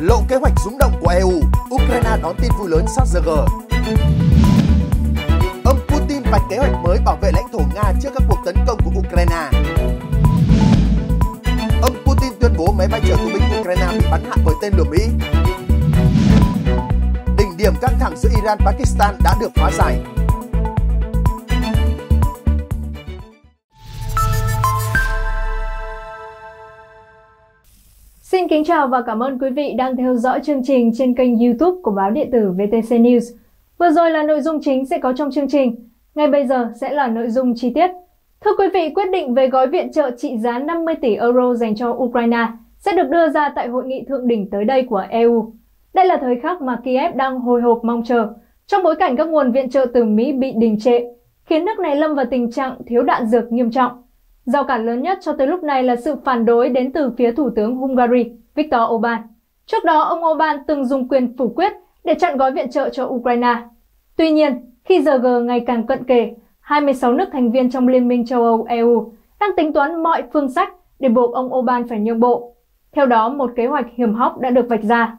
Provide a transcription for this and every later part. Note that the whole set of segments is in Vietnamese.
lộ kế hoạch rúng động của EU, Ukraine đón tin vui lớn sát giờ G. Ông Putin vạch kế hoạch mới bảo vệ lãnh thổ Nga trước các cuộc tấn công của Ukraine. Ông Putin tuyên bố máy bay chở tù binh Ukraine bị bắn hạ bởi tên lửa Mỹ. Đỉnh điểm căng thẳng giữa Iran-Pakistan đã được hóa giải Xin kính chào và cảm ơn quý vị đang theo dõi chương trình trên kênh YouTube của báo điện tử VTC News. Vừa rồi là nội dung chính sẽ có trong chương trình, ngay bây giờ sẽ là nội dung chi tiết. Thưa quý vị, quyết định về gói viện trợ trị giá 50 tỷ euro dành cho Ukraine sẽ được đưa ra tại hội nghị thượng đỉnh tới đây của EU. Đây là thời khắc mà Kiev đang hồi hộp mong chờ, trong bối cảnh các nguồn viện trợ từ Mỹ bị đình trệ, khiến nước này lâm vào tình trạng thiếu đạn dược nghiêm trọng. Rào cản lớn nhất cho tới lúc này là sự phản đối đến từ phía Thủ tướng Hungary Viktor Orbán. Trước đó, ông Orbán từng dùng quyền phủ quyết để chặn gói viện trợ cho Ukraine. Tuy nhiên, khi giờ G ngày càng cận kề, 26 nước thành viên trong Liên minh châu Âu EU đang tính toán mọi phương sách để buộc ông Orbán phải nhượng bộ. Theo đó, một kế hoạch hiểm hóc đã được vạch ra.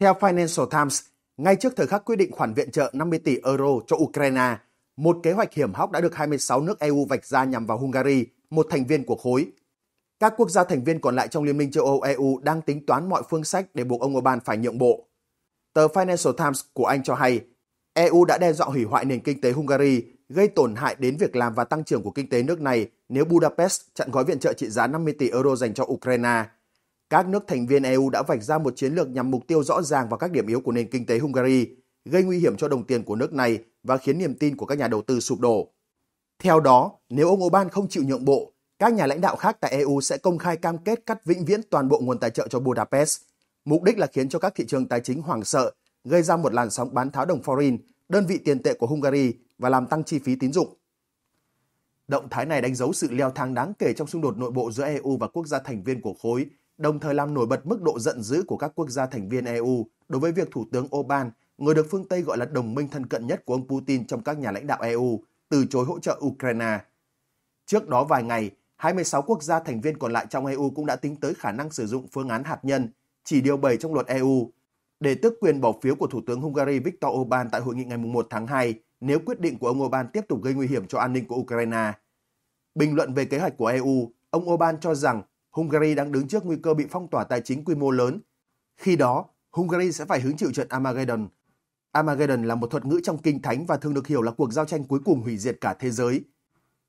Theo Financial Times, ngay trước thời khắc quyết định khoản viện trợ 50 tỷ euro cho Ukraine – một kế hoạch hiểm hóc đã được 26 nước EU vạch ra nhằm vào Hungary, một thành viên của khối. Các quốc gia thành viên còn lại trong Liên minh châu Âu EU đang tính toán mọi phương sách để buộc ông Orbán phải nhượng bộ. Tờ Financial Times của Anh cho hay, EU đã đe dọa hủy hoại nền kinh tế Hungary, gây tổn hại đến việc làm và tăng trưởng của kinh tế nước này nếu Budapest chặn gói viện trợ trị giá 50 tỷ euro dành cho Ukraine. Các nước thành viên EU đã vạch ra một chiến lược nhằm mục tiêu rõ ràng vào các điểm yếu của nền kinh tế Hungary, gây nguy hiểm cho đồng tiền của nước này và khiến niềm tin của các nhà đầu tư sụp đổ. Theo đó, nếu ông Orbán không chịu nhượng bộ, các nhà lãnh đạo khác tại EU sẽ công khai cam kết cắt vĩnh viễn toàn bộ nguồn tài trợ cho Budapest. Mục đích là khiến cho các thị trường tài chính hoảng sợ, gây ra một làn sóng bán tháo đồng Forint, đơn vị tiền tệ của Hungary và làm tăng chi phí tín dụng. Động thái này đánh dấu sự leo thang đáng kể trong xung đột nội bộ giữa EU và quốc gia thành viên của khối, đồng thời làm nổi bật mức độ giận dữ của các quốc gia thành viên EU đối với việc Thủ tướng Orbán người được phương Tây gọi là đồng minh thân cận nhất của ông Putin trong các nhà lãnh đạo EU, từ chối hỗ trợ Ukraine. Trước đó vài ngày, 26 quốc gia thành viên còn lại trong EU cũng đã tính tới khả năng sử dụng phương án hạt nhân, chỉ điều 7 trong luật EU, để tước quyền bỏ phiếu của Thủ tướng Hungary Viktor Orbán tại hội nghị ngày 1 tháng 2 nếu quyết định của ông Orbán tiếp tục gây nguy hiểm cho an ninh của Ukraine. Bình luận về kế hoạch của EU, ông Orbán cho rằng Hungary đang đứng trước nguy cơ bị phong tỏa tài chính quy mô lớn. Khi đó, Hungary sẽ phải hứng chịu trận Armageddon Armageddon là một thuật ngữ trong kinh thánh và thường được hiểu là cuộc giao tranh cuối cùng hủy diệt cả thế giới.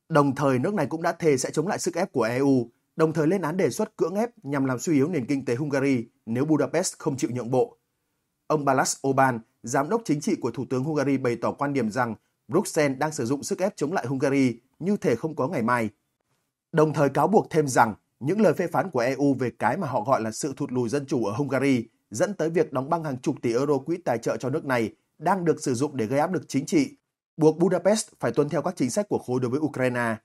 Đồng thời, nước này cũng đã thề sẽ chống lại sức ép của EU, đồng thời lên án đề xuất cưỡng ép nhằm làm suy yếu nền kinh tế Hungary nếu Budapest không chịu nhượng bộ. Ông Balázs Oban, giám đốc chính trị của Thủ tướng Hungary bày tỏ quan điểm rằng Bruxelles đang sử dụng sức ép chống lại Hungary như thể không có ngày mai. Đồng thời cáo buộc thêm rằng những lời phê phán của EU về cái mà họ gọi là sự thụt lùi dân chủ ở Hungary dẫn tới việc đóng băng hàng chục tỷ euro quỹ tài trợ cho nước này đang được sử dụng để gây áp lực chính trị, buộc Budapest phải tuân theo các chính sách của khối đối với Ukraine.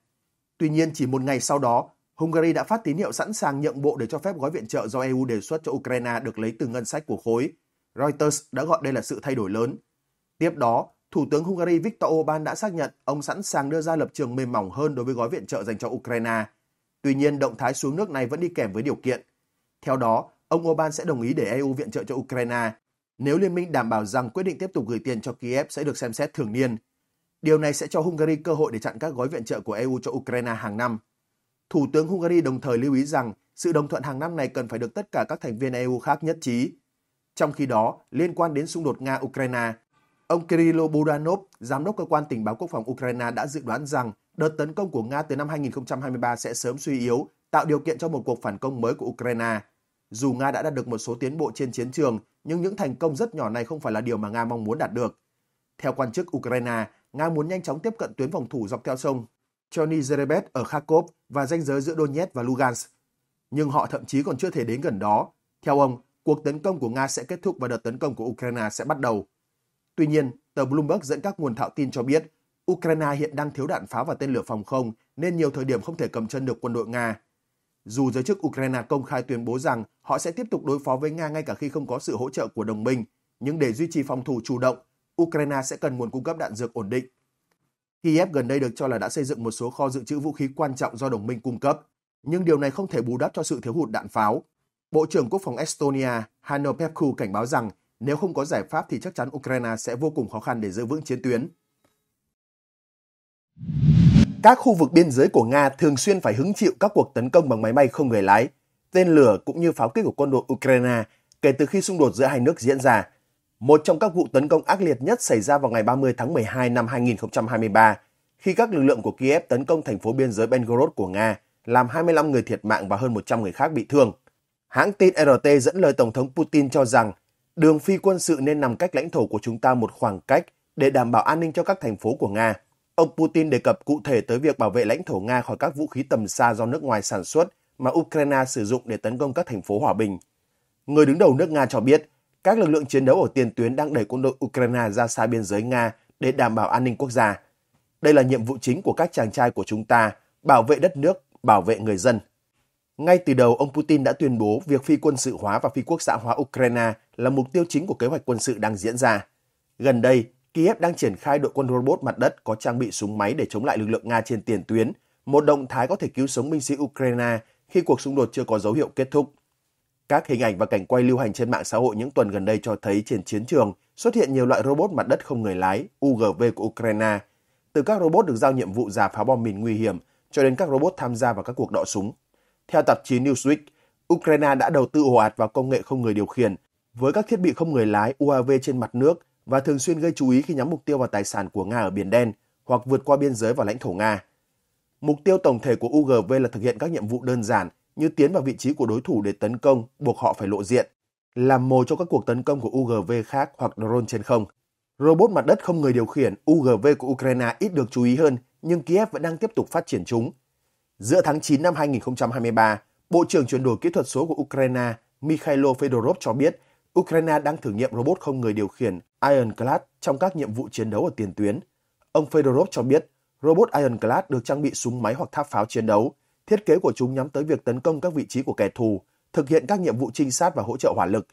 Tuy nhiên, chỉ một ngày sau đó, Hungary đã phát tín hiệu sẵn sàng nhượng bộ để cho phép gói viện trợ do EU đề xuất cho Ukraine được lấy từ ngân sách của khối. Reuters đã gọi đây là sự thay đổi lớn. Tiếp đó, Thủ tướng Hungary Viktor Orbán đã xác nhận ông sẵn sàng đưa ra lập trường mềm mỏng hơn đối với gói viện trợ dành cho Ukraine. Tuy nhiên, động thái xuống nước này vẫn đi kèm với điều kiện. Theo đó, ông Orbán sẽ đồng ý để EU viện trợ cho Ukraine nếu liên minh đảm bảo rằng quyết định tiếp tục gửi tiền cho Kiev sẽ được xem xét thường niên. Điều này sẽ cho Hungary cơ hội để chặn các gói viện trợ của EU cho Ukraine hàng năm. Thủ tướng Hungary đồng thời lưu ý rằng sự đồng thuận hàng năm này cần phải được tất cả các thành viên EU khác nhất trí. Trong khi đó, liên quan đến xung đột Nga-Ukraine, ông Kirill Budanov, giám đốc cơ quan tình báo quốc phòng Ukraine đã dự đoán rằng đợt tấn công của Nga từ năm 2023 sẽ sớm suy yếu, tạo điều kiện cho một cuộc phản công mới của Ukraine – dù Nga đã đạt được một số tiến bộ trên chiến trường, nhưng những thành công rất nhỏ này không phải là điều mà Nga mong muốn đạt được. Theo quan chức Ukraine, Nga muốn nhanh chóng tiếp cận tuyến phòng thủ dọc theo sông Chony Zerebet ở Kharkov và ranh giới giữa Donetsk và Lugansk. Nhưng họ thậm chí còn chưa thể đến gần đó. Theo ông, cuộc tấn công của Nga sẽ kết thúc và đợt tấn công của Ukraine sẽ bắt đầu. Tuy nhiên, tờ Bloomberg dẫn các nguồn thạo tin cho biết, Ukraine hiện đang thiếu đạn pháo và tên lửa phòng không nên nhiều thời điểm không thể cầm chân được quân đội Nga dù giới chức Ukraine công khai tuyên bố rằng họ sẽ tiếp tục đối phó với Nga ngay cả khi không có sự hỗ trợ của đồng minh, nhưng để duy trì phòng thủ chủ động, Ukraine sẽ cần nguồn cung cấp đạn dược ổn định. Kiev gần đây được cho là đã xây dựng một số kho dự trữ vũ khí quan trọng do đồng minh cung cấp, nhưng điều này không thể bù đắp cho sự thiếu hụt đạn pháo. Bộ trưởng Quốc phòng Estonia Hanno Pepku cảnh báo rằng nếu không có giải pháp thì chắc chắn Ukraine sẽ vô cùng khó khăn để giữ vững chiến tuyến các khu vực biên giới của Nga thường xuyên phải hứng chịu các cuộc tấn công bằng máy bay không người lái, tên lửa cũng như pháo kích của quân đội Ukraine kể từ khi xung đột giữa hai nước diễn ra. Một trong các vụ tấn công ác liệt nhất xảy ra vào ngày 30 tháng 12 năm 2023, khi các lực lượng của Kiev tấn công thành phố biên giới Belgorod của Nga, làm 25 người thiệt mạng và hơn 100 người khác bị thương. Hãng tin RT dẫn lời Tổng thống Putin cho rằng đường phi quân sự nên nằm cách lãnh thổ của chúng ta một khoảng cách để đảm bảo an ninh cho các thành phố của Nga. Ông Putin đề cập cụ thể tới việc bảo vệ lãnh thổ Nga khỏi các vũ khí tầm xa do nước ngoài sản xuất mà Ukraine sử dụng để tấn công các thành phố hòa bình. Người đứng đầu nước Nga cho biết, các lực lượng chiến đấu ở tiền tuyến đang đẩy quân đội Ukraine ra xa biên giới Nga để đảm bảo an ninh quốc gia. Đây là nhiệm vụ chính của các chàng trai của chúng ta, bảo vệ đất nước, bảo vệ người dân. Ngay từ đầu, ông Putin đã tuyên bố việc phi quân sự hóa và phi quốc xã hóa Ukraine là mục tiêu chính của kế hoạch quân sự đang diễn ra. Gần đây, Kiev đang triển khai đội quân robot mặt đất có trang bị súng máy để chống lại lực lượng Nga trên tiền tuyến, một động thái có thể cứu sống binh sĩ Ukraine khi cuộc xung đột chưa có dấu hiệu kết thúc. Các hình ảnh và cảnh quay lưu hành trên mạng xã hội những tuần gần đây cho thấy trên chiến trường xuất hiện nhiều loại robot mặt đất không người lái UGV của Ukraine, từ các robot được giao nhiệm vụ giả phá bom mìn nguy hiểm cho đến các robot tham gia vào các cuộc đọ súng. Theo tạp chí Newsweek, Ukraine đã đầu tư ồ ạt vào công nghệ không người điều khiển với các thiết bị không người lái UAV trên mặt nước và thường xuyên gây chú ý khi nhắm mục tiêu vào tài sản của Nga ở Biển Đen hoặc vượt qua biên giới vào lãnh thổ Nga. Mục tiêu tổng thể của UGV là thực hiện các nhiệm vụ đơn giản như tiến vào vị trí của đối thủ để tấn công, buộc họ phải lộ diện, làm mồi cho các cuộc tấn công của UGV khác hoặc drone trên không. Robot mặt đất không người điều khiển UGV của Ukraine ít được chú ý hơn, nhưng Kiev vẫn đang tiếp tục phát triển chúng. Giữa tháng 9 năm 2023, Bộ trưởng chuyển đổi kỹ thuật số của Ukraine Mikhailo Fedorov cho biết Ukraine đang thử nghiệm robot không người điều khiển Ironclad trong các nhiệm vụ chiến đấu ở tiền tuyến. Ông Fedorov cho biết, robot Ironclad được trang bị súng máy hoặc tháp pháo chiến đấu. Thiết kế của chúng nhắm tới việc tấn công các vị trí của kẻ thù, thực hiện các nhiệm vụ trinh sát và hỗ trợ hỏa lực.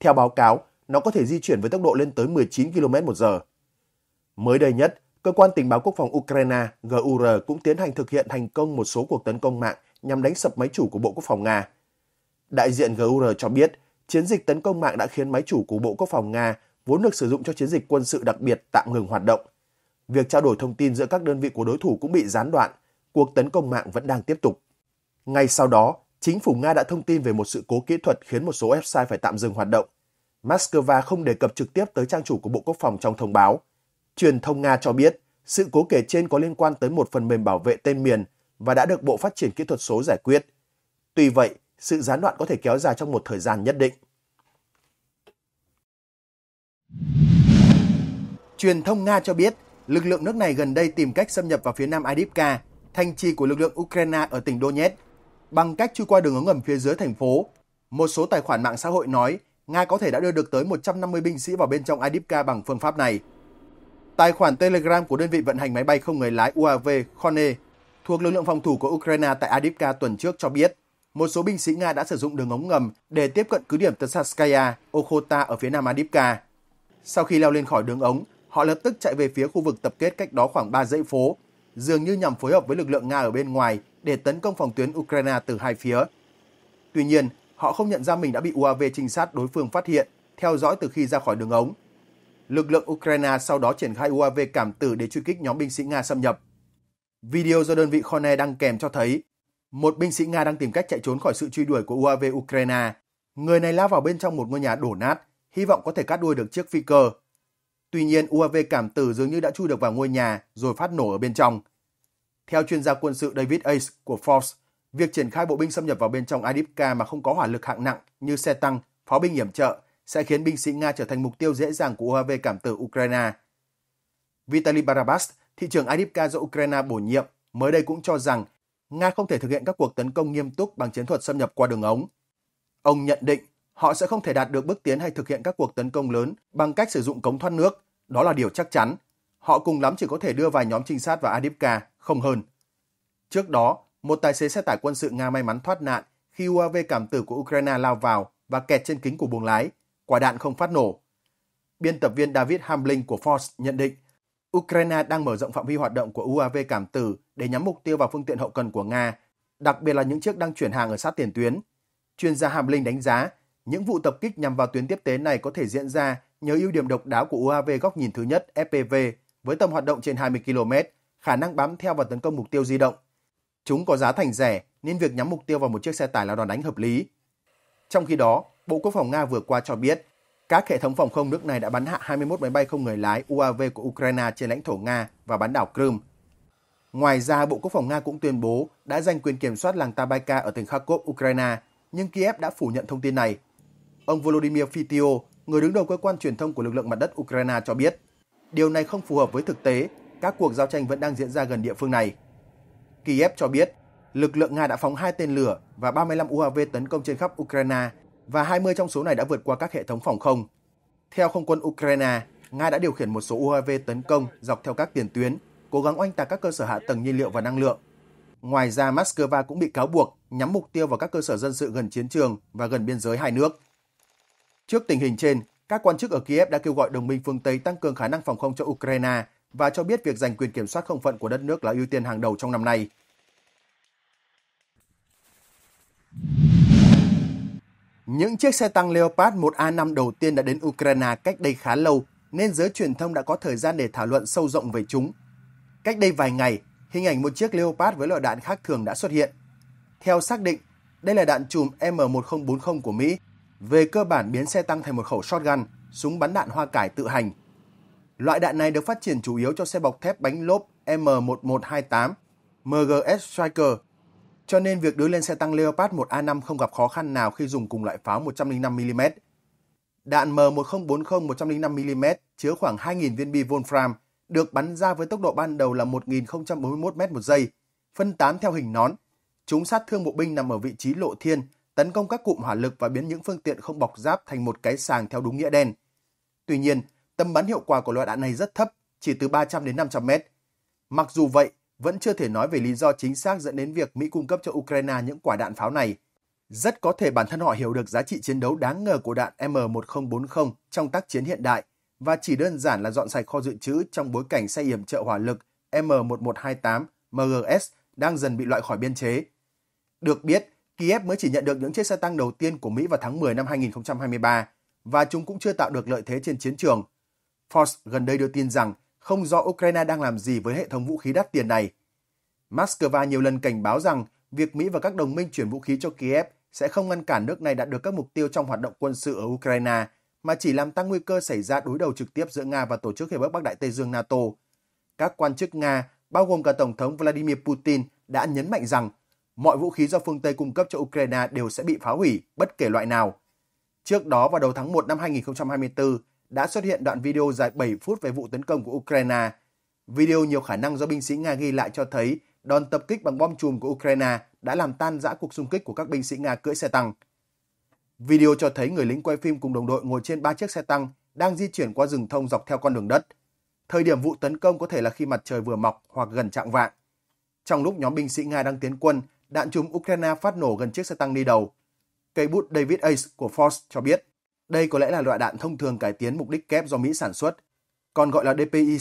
Theo báo cáo, nó có thể di chuyển với tốc độ lên tới 19 km một giờ. Mới đây nhất, Cơ quan Tình báo Quốc phòng Ukraine GUR cũng tiến hành thực hiện thành công một số cuộc tấn công mạng nhằm đánh sập máy chủ của Bộ Quốc phòng Nga. Đại diện GUR cho biết chiến dịch tấn công mạng đã khiến máy chủ của Bộ Quốc phòng Nga vốn được sử dụng cho chiến dịch quân sự đặc biệt tạm ngừng hoạt động. Việc trao đổi thông tin giữa các đơn vị của đối thủ cũng bị gián đoạn, cuộc tấn công mạng vẫn đang tiếp tục. Ngay sau đó, chính phủ Nga đã thông tin về một sự cố kỹ thuật khiến một số website phải tạm dừng hoạt động. Moscow không đề cập trực tiếp tới trang chủ của Bộ Quốc phòng trong thông báo. Truyền thông Nga cho biết, sự cố kể trên có liên quan tới một phần mềm bảo vệ tên miền và đã được Bộ Phát triển Kỹ thuật số giải quyết. Tuy vậy, sự gián đoạn có thể kéo dài trong một thời gian nhất định. Truyền thông Nga cho biết, lực lượng nước này gần đây tìm cách xâm nhập vào phía nam Adivka, thành trì của lực lượng Ukraine ở tỉnh Donetsk, bằng cách chui qua đường ống ngầm phía dưới thành phố. Một số tài khoản mạng xã hội nói Nga có thể đã đưa được tới 150 binh sĩ vào bên trong Adivka bằng phương pháp này. Tài khoản Telegram của đơn vị vận hành máy bay không người lái UAV Khone thuộc lực lượng phòng thủ của Ukraine tại Adipka tuần trước cho biết một số binh sĩ Nga đã sử dụng đường ống ngầm để tiếp cận cứ điểm Tsarskaya, Okhota ở phía nam Adipka. Sau khi leo lên khỏi đường ống, họ lập tức chạy về phía khu vực tập kết cách đó khoảng 3 dãy phố, dường như nhằm phối hợp với lực lượng Nga ở bên ngoài để tấn công phòng tuyến Ukraine từ hai phía. Tuy nhiên, họ không nhận ra mình đã bị UAV trinh sát đối phương phát hiện, theo dõi từ khi ra khỏi đường ống. Lực lượng Ukraine sau đó triển khai UAV cảm tử để truy kích nhóm binh sĩ Nga xâm nhập. Video do đơn vị Khone đăng kèm cho thấy một binh sĩ Nga đang tìm cách chạy trốn khỏi sự truy đuổi của UAV Ukraine. Người này lao vào bên trong một ngôi nhà đổ nát, hy vọng có thể cắt đuôi được chiếc phi cơ. Tuy nhiên, UAV cảm tử dường như đã chui được vào ngôi nhà rồi phát nổ ở bên trong. Theo chuyên gia quân sự David Ace của Forbes, việc triển khai bộ binh xâm nhập vào bên trong Adipka mà không có hỏa lực hạng nặng như xe tăng, pháo binh yểm trợ sẽ khiến binh sĩ Nga trở thành mục tiêu dễ dàng của UAV cảm tử Ukraine. Vitaly Barabas, thị trưởng Adipka do Ukraine bổ nhiệm, mới đây cũng cho rằng Nga không thể thực hiện các cuộc tấn công nghiêm túc bằng chiến thuật xâm nhập qua đường ống. Ông nhận định họ sẽ không thể đạt được bước tiến hay thực hiện các cuộc tấn công lớn bằng cách sử dụng cống thoát nước, đó là điều chắc chắn. Họ cùng lắm chỉ có thể đưa vài nhóm trinh sát vào Adipka, không hơn. Trước đó, một tài xế xe tải quân sự Nga may mắn thoát nạn khi UAV cảm tử của Ukraine lao vào và kẹt trên kính của buồng lái, quả đạn không phát nổ. Biên tập viên David Hamling của Forbes nhận định, Ukraine đang mở rộng phạm vi hoạt động của UAV cảm tử để nhắm mục tiêu vào phương tiện hậu cần của Nga, đặc biệt là những chiếc đang chuyển hàng ở sát tiền tuyến. Chuyên gia Hàm Linh đánh giá, những vụ tập kích nhằm vào tuyến tiếp tế này có thể diễn ra nhờ ưu điểm độc đáo của UAV góc nhìn thứ nhất FPV với tầm hoạt động trên 20 km, khả năng bám theo và tấn công mục tiêu di động. Chúng có giá thành rẻ nên việc nhắm mục tiêu vào một chiếc xe tải là đòn đánh hợp lý. Trong khi đó, Bộ Quốc phòng Nga vừa qua cho biết, các hệ thống phòng không nước này đã bắn hạ 21 máy bay không người lái UAV của Ukraine trên lãnh thổ Nga và bán đảo Crimea Ngoài ra, Bộ Quốc phòng Nga cũng tuyên bố đã giành quyền kiểm soát làng Tabaika ở tỉnh Kharkov, Ukraine, nhưng Kiev đã phủ nhận thông tin này. Ông Volodymyr Fitio, người đứng đầu cơ quan truyền thông của lực lượng mặt đất Ukraine cho biết, điều này không phù hợp với thực tế, các cuộc giao tranh vẫn đang diễn ra gần địa phương này. Kiev cho biết, lực lượng Nga đã phóng hai tên lửa và 35 UAV tấn công trên khắp Ukraine và 20 trong số này đã vượt qua các hệ thống phòng không. Theo không quân Ukraine, Nga đã điều khiển một số UAV tấn công dọc theo các tiền tuyến cố gắng oanh tạc các cơ sở hạ tầng nhiên liệu và năng lượng. Ngoài ra, Moscow cũng bị cáo buộc nhắm mục tiêu vào các cơ sở dân sự gần chiến trường và gần biên giới hai nước. Trước tình hình trên, các quan chức ở Kiev đã kêu gọi đồng minh phương Tây tăng cường khả năng phòng không cho Ukraine và cho biết việc giành quyền kiểm soát không phận của đất nước là ưu tiên hàng đầu trong năm nay. Những chiếc xe tăng Leopard 1A5 đầu tiên đã đến Ukraine cách đây khá lâu, nên giới truyền thông đã có thời gian để thảo luận sâu rộng về chúng Cách đây vài ngày, hình ảnh một chiếc Leopard với loại đạn khác thường đã xuất hiện. Theo xác định, đây là đạn chùm M1040 của Mỹ, về cơ bản biến xe tăng thành một khẩu shotgun, súng bắn đạn hoa cải tự hành. Loại đạn này được phát triển chủ yếu cho xe bọc thép bánh lốp M1128, MGS Striker, cho nên việc đưa lên xe tăng Leopard 1A5 không gặp khó khăn nào khi dùng cùng loại pháo 105mm. Đạn M1040 105mm chứa khoảng 2.000 viên bi Wolfram, được bắn ra với tốc độ ban đầu là 1.041 m một giây, phân tán theo hình nón. Chúng sát thương bộ binh nằm ở vị trí lộ thiên, tấn công các cụm hỏa lực và biến những phương tiện không bọc giáp thành một cái sàng theo đúng nghĩa đen. Tuy nhiên, tầm bắn hiệu quả của loại đạn này rất thấp, chỉ từ 300 đến 500 mét. Mặc dù vậy, vẫn chưa thể nói về lý do chính xác dẫn đến việc Mỹ cung cấp cho Ukraine những quả đạn pháo này. Rất có thể bản thân họ hiểu được giá trị chiến đấu đáng ngờ của đạn M1040 trong tác chiến hiện đại và chỉ đơn giản là dọn sạch kho dự trữ trong bối cảnh xe yểm trợ hỏa lực M1128 MGS đang dần bị loại khỏi biên chế. Được biết, Kiev mới chỉ nhận được những chiếc xe tăng đầu tiên của Mỹ vào tháng 10 năm 2023 và chúng cũng chưa tạo được lợi thế trên chiến trường. Forbes gần đây đưa tin rằng không rõ Ukraine đang làm gì với hệ thống vũ khí đắt tiền này. Moscow nhiều lần cảnh báo rằng việc Mỹ và các đồng minh chuyển vũ khí cho Kiev sẽ không ngăn cản nước này đạt được các mục tiêu trong hoạt động quân sự ở Ukraine – mà chỉ làm tăng nguy cơ xảy ra đối đầu trực tiếp giữa Nga và Tổ chức Hiệp ước Bắc Đại Tây Dương NATO. Các quan chức Nga, bao gồm cả Tổng thống Vladimir Putin, đã nhấn mạnh rằng mọi vũ khí do phương Tây cung cấp cho Ukraine đều sẽ bị phá hủy, bất kể loại nào. Trước đó vào đầu tháng 1 năm 2024, đã xuất hiện đoạn video dài 7 phút về vụ tấn công của Ukraine. Video nhiều khả năng do binh sĩ Nga ghi lại cho thấy đòn tập kích bằng bom chùm của Ukraine đã làm tan rã cuộc xung kích của các binh sĩ Nga cưỡi xe tăng. Video cho thấy người lính quay phim cùng đồng đội ngồi trên ba chiếc xe tăng đang di chuyển qua rừng thông dọc theo con đường đất. Thời điểm vụ tấn công có thể là khi mặt trời vừa mọc hoặc gần trạng vạng. Trong lúc nhóm binh sĩ Nga đang tiến quân, đạn trúng Ukraine phát nổ gần chiếc xe tăng đi đầu. Cây bút David Ace của Ford cho biết, đây có lẽ là loại đạn thông thường cải tiến mục đích kép do Mỹ sản xuất, còn gọi là dpi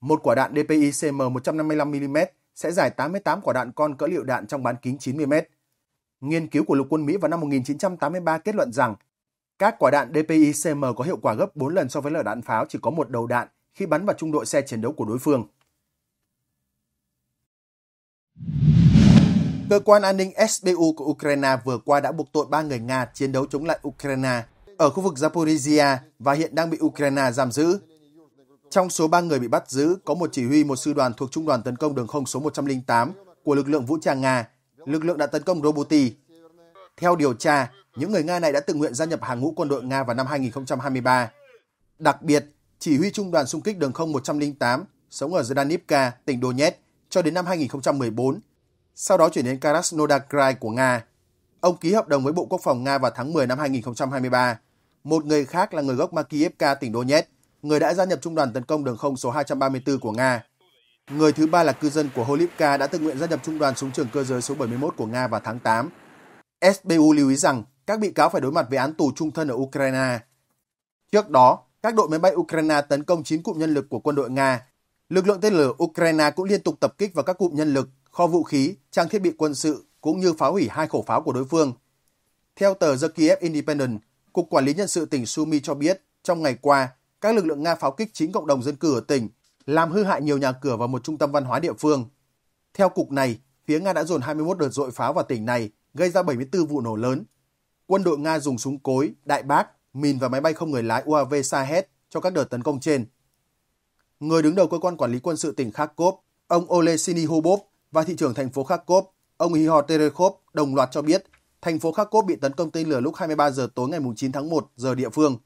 Một quả đạn dpi 155mm sẽ giải 88 quả đạn con cỡ liệu đạn trong bán kính 90 mét. Nghiên cứu của lục quân Mỹ vào năm 1983 kết luận rằng các quả đạn dpi có hiệu quả gấp 4 lần so với lửa đạn pháo chỉ có một đầu đạn khi bắn vào trung đội xe chiến đấu của đối phương. Cơ quan an ninh SBU của Ukraine vừa qua đã buộc tội ba người Nga chiến đấu chống lại Ukraine ở khu vực Zaporizhia và hiện đang bị Ukraine giam giữ. Trong số ba người bị bắt giữ có một chỉ huy một sư đoàn thuộc Trung đoàn tấn công đường không số 108 của lực lượng vũ trang Nga lực lượng đã tấn công Robuti. Theo điều tra, những người Nga này đã tự nguyện gia nhập hàng ngũ quân đội Nga vào năm 2023. Đặc biệt, chỉ huy trung đoàn xung kích đường không 108 sống ở Zdanivka, tỉnh Donetsk cho đến năm 2014, sau đó chuyển đến Krasnodar Krai của Nga. Ông ký hợp đồng với Bộ Quốc phòng Nga vào tháng 10 năm 2023. Một người khác là người gốc Makiivka, tỉnh Donetsk, người đã gia nhập trung đoàn tấn công đường không số 234 của Nga. Người thứ ba là cư dân của Holivka đã tự nguyện gia nhập Trung đoàn súng trường cơ giới số 71 của Nga vào tháng 8. SBU lưu ý rằng các bị cáo phải đối mặt với án tù trung thân ở Ukraine. Trước đó, các đội máy bay Ukraine tấn công 9 cụm nhân lực của quân đội Nga. Lực lượng tên lửa Ukraine cũng liên tục tập kích vào các cụm nhân lực, kho vũ khí, trang thiết bị quân sự cũng như phá hủy hai khẩu pháo của đối phương. Theo tờ The Kiev Independent, Cục Quản lý Nhân sự tỉnh Sumy cho biết trong ngày qua, các lực lượng Nga pháo kích chính cộng đồng dân cư ở tỉnh – làm hư hại nhiều nhà cửa và một trung tâm văn hóa địa phương. Theo cục này, phía Nga đã dồn 21 đợt dội pháo vào tỉnh này, gây ra 74 vụ nổ lớn. Quân đội Nga dùng súng cối, đại bác, mìn và máy bay không người lái UAV Sahed cho các đợt tấn công trên. Người đứng đầu cơ quan quản lý quân sự tỉnh Kharkov, ông Olesini Hobov và thị trưởng thành phố Kharkov, ông Ihor Terekhov đồng loạt cho biết thành phố Kharkov bị tấn công tên lửa lúc 23 giờ tối ngày 9 tháng 1 giờ địa phương.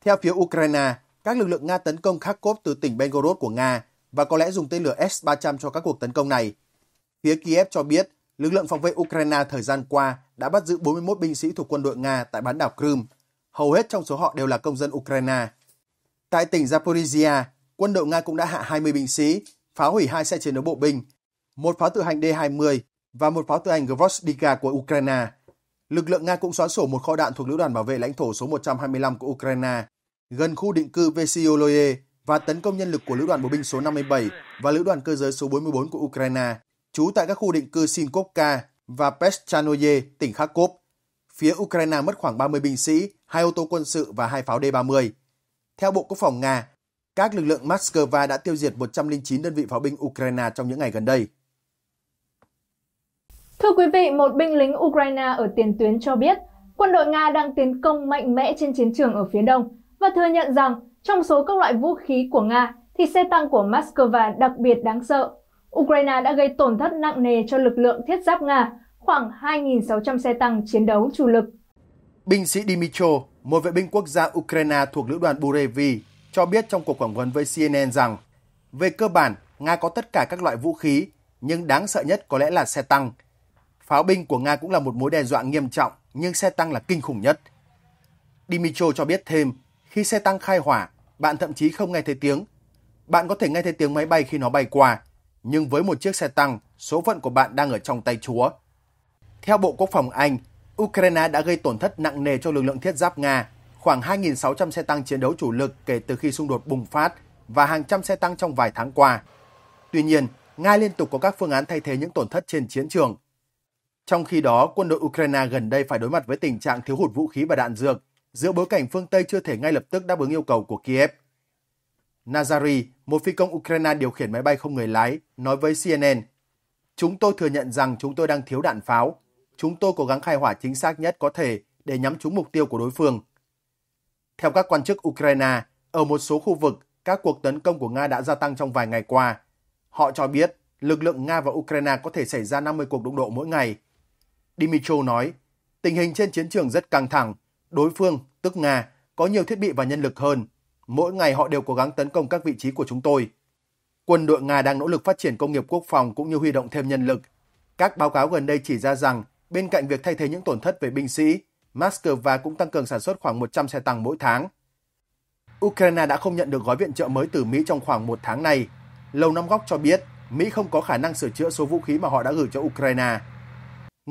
Theo phía Ukraine, các lực lượng Nga tấn công Kharkov từ tỉnh Belgorod của Nga và có lẽ dùng tên lửa S-300 cho các cuộc tấn công này. Phía Kiev cho biết, lực lượng phòng vệ Ukraine thời gian qua đã bắt giữ 41 binh sĩ thuộc quân đội Nga tại bán đảo Crimea. Hầu hết trong số họ đều là công dân Ukraine. Tại tỉnh Zaporizhia, quân đội Nga cũng đã hạ 20 binh sĩ, phá hủy hai xe chiến đấu bộ binh, một pháo tự hành D-20 và một pháo tự hành Gvozdika của Ukraine. Lực lượng Nga cũng xóa sổ một kho đạn thuộc Lữ đoàn Bảo vệ lãnh thổ số 125 của Ukraine gần khu định cư Vesioloye và tấn công nhân lực của lữ đoàn bộ binh số 57 và lữ đoàn cơ giới số 44 của Ukraine, trú tại các khu định cư Sinkovka và Peshchanoye, tỉnh Kharkov. Phía Ukraine mất khoảng 30 binh sĩ, hai ô tô quân sự và hai pháo D-30. Theo Bộ Quốc phòng Nga, các lực lượng Moscow đã tiêu diệt 109 đơn vị pháo binh Ukraine trong những ngày gần đây. Thưa quý vị, một binh lính Ukraine ở tiền tuyến cho biết quân đội Nga đang tiến công mạnh mẽ trên chiến trường ở phía đông, và thừa nhận rằng trong số các loại vũ khí của Nga thì xe tăng của Moscow đặc biệt đáng sợ. Ukraine đã gây tổn thất nặng nề cho lực lượng thiết giáp Nga, khoảng 2.600 xe tăng chiến đấu chủ lực. Binh sĩ Dimitro, một vệ binh quốc gia Ukraine thuộc lữ đoàn Burevi, cho biết trong cuộc phỏng vấn với CNN rằng về cơ bản, Nga có tất cả các loại vũ khí, nhưng đáng sợ nhất có lẽ là xe tăng. Pháo binh của Nga cũng là một mối đe dọa nghiêm trọng, nhưng xe tăng là kinh khủng nhất. Dimitro cho biết thêm khi xe tăng khai hỏa, bạn thậm chí không nghe thấy tiếng. Bạn có thể nghe thấy tiếng máy bay khi nó bay qua, nhưng với một chiếc xe tăng, số phận của bạn đang ở trong tay Chúa. Theo Bộ Quốc phòng Anh, Ukraine đã gây tổn thất nặng nề cho lực lượng thiết giáp Nga, khoảng 2.600 xe tăng chiến đấu chủ lực kể từ khi xung đột bùng phát và hàng trăm xe tăng trong vài tháng qua. Tuy nhiên, Nga liên tục có các phương án thay thế những tổn thất trên chiến trường. Trong khi đó, quân đội Ukraine gần đây phải đối mặt với tình trạng thiếu hụt vũ khí và đạn dược giữa bối cảnh phương Tây chưa thể ngay lập tức đáp ứng yêu cầu của Kiev. Nazari, một phi công Ukraine điều khiển máy bay không người lái, nói với CNN, Chúng tôi thừa nhận rằng chúng tôi đang thiếu đạn pháo. Chúng tôi cố gắng khai hỏa chính xác nhất có thể để nhắm trúng mục tiêu của đối phương. Theo các quan chức Ukraine, ở một số khu vực, các cuộc tấn công của Nga đã gia tăng trong vài ngày qua. Họ cho biết lực lượng Nga và Ukraine có thể xảy ra 50 cuộc đụng độ mỗi ngày. Dmytro nói, tình hình trên chiến trường rất căng thẳng Đối phương, tức Nga, có nhiều thiết bị và nhân lực hơn. Mỗi ngày họ đều cố gắng tấn công các vị trí của chúng tôi. Quân đội Nga đang nỗ lực phát triển công nghiệp quốc phòng cũng như huy động thêm nhân lực. Các báo cáo gần đây chỉ ra rằng, bên cạnh việc thay thế những tổn thất về binh sĩ, Moscow cũng tăng cường sản xuất khoảng 100 xe tăng mỗi tháng. Ukraine đã không nhận được gói viện trợ mới từ Mỹ trong khoảng một tháng này. Lầu Năm Góc cho biết Mỹ không có khả năng sửa chữa số vũ khí mà họ đã gửi cho Ukraine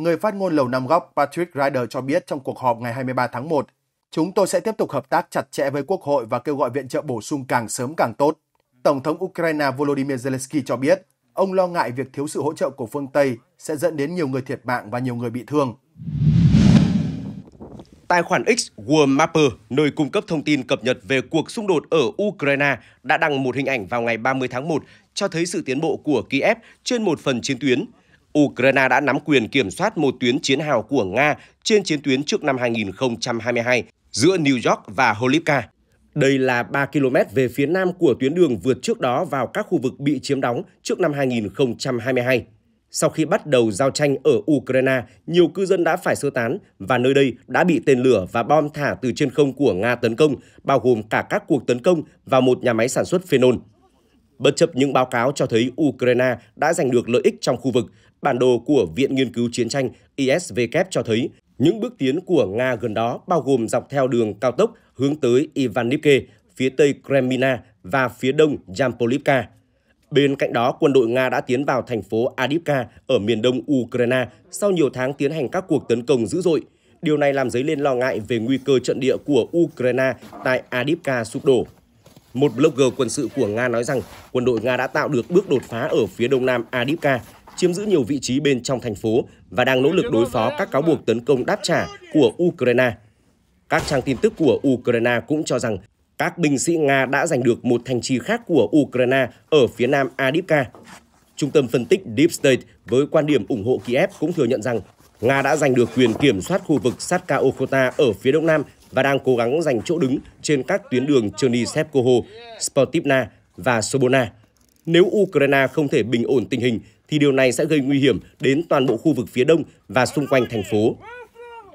người phát ngôn Lầu Năm Góc Patrick Ryder cho biết trong cuộc họp ngày 23 tháng 1, chúng tôi sẽ tiếp tục hợp tác chặt chẽ với Quốc hội và kêu gọi viện trợ bổ sung càng sớm càng tốt. Tổng thống Ukraine Volodymyr Zelensky cho biết, ông lo ngại việc thiếu sự hỗ trợ của phương Tây sẽ dẫn đến nhiều người thiệt mạng và nhiều người bị thương. Tài khoản X World Mapper, nơi cung cấp thông tin cập nhật về cuộc xung đột ở Ukraine, đã đăng một hình ảnh vào ngày 30 tháng 1 cho thấy sự tiến bộ của Kiev trên một phần chiến tuyến Ukraine đã nắm quyền kiểm soát một tuyến chiến hào của Nga trên chiến tuyến trước năm 2022 giữa New York và Holivka. Đây là 3 km về phía nam của tuyến đường vượt trước đó vào các khu vực bị chiếm đóng trước năm 2022. Sau khi bắt đầu giao tranh ở Ukraine, nhiều cư dân đã phải sơ tán và nơi đây đã bị tên lửa và bom thả từ trên không của Nga tấn công, bao gồm cả các cuộc tấn công vào một nhà máy sản xuất phenol. Bất chấp những báo cáo cho thấy Ukraine đã giành được lợi ích trong khu vực, bản đồ của Viện Nghiên cứu Chiến tranh ISW cho thấy những bước tiến của Nga gần đó bao gồm dọc theo đường cao tốc hướng tới Ivanivke, phía tây Kremina và phía đông Yampolivka. Bên cạnh đó, quân đội Nga đã tiến vào thành phố Adipka ở miền đông Ukraine sau nhiều tháng tiến hành các cuộc tấn công dữ dội. Điều này làm dấy lên lo ngại về nguy cơ trận địa của Ukraine tại Adipka sụp đổ. Một blogger quân sự của Nga nói rằng quân đội Nga đã tạo được bước đột phá ở phía đông nam Adipka chiếm giữ nhiều vị trí bên trong thành phố và đang nỗ lực đối phó các cáo buộc tấn công đáp trả của Ukraine. Các trang tin tức của Ukraine cũng cho rằng các binh sĩ Nga đã giành được một thành trì khác của Ukraine ở phía nam Adivka. Trung tâm phân tích Deep State với quan điểm ủng hộ Kiev cũng thừa nhận rằng Nga đã giành được quyền kiểm soát khu vực Satka Okhota ở phía đông nam và đang cố gắng giành chỗ đứng trên các tuyến đường Chernyshev Koho, Sportivna và Sobona. Nếu Ukraine không thể bình ổn tình hình thì điều này sẽ gây nguy hiểm đến toàn bộ khu vực phía đông và xung quanh thành phố.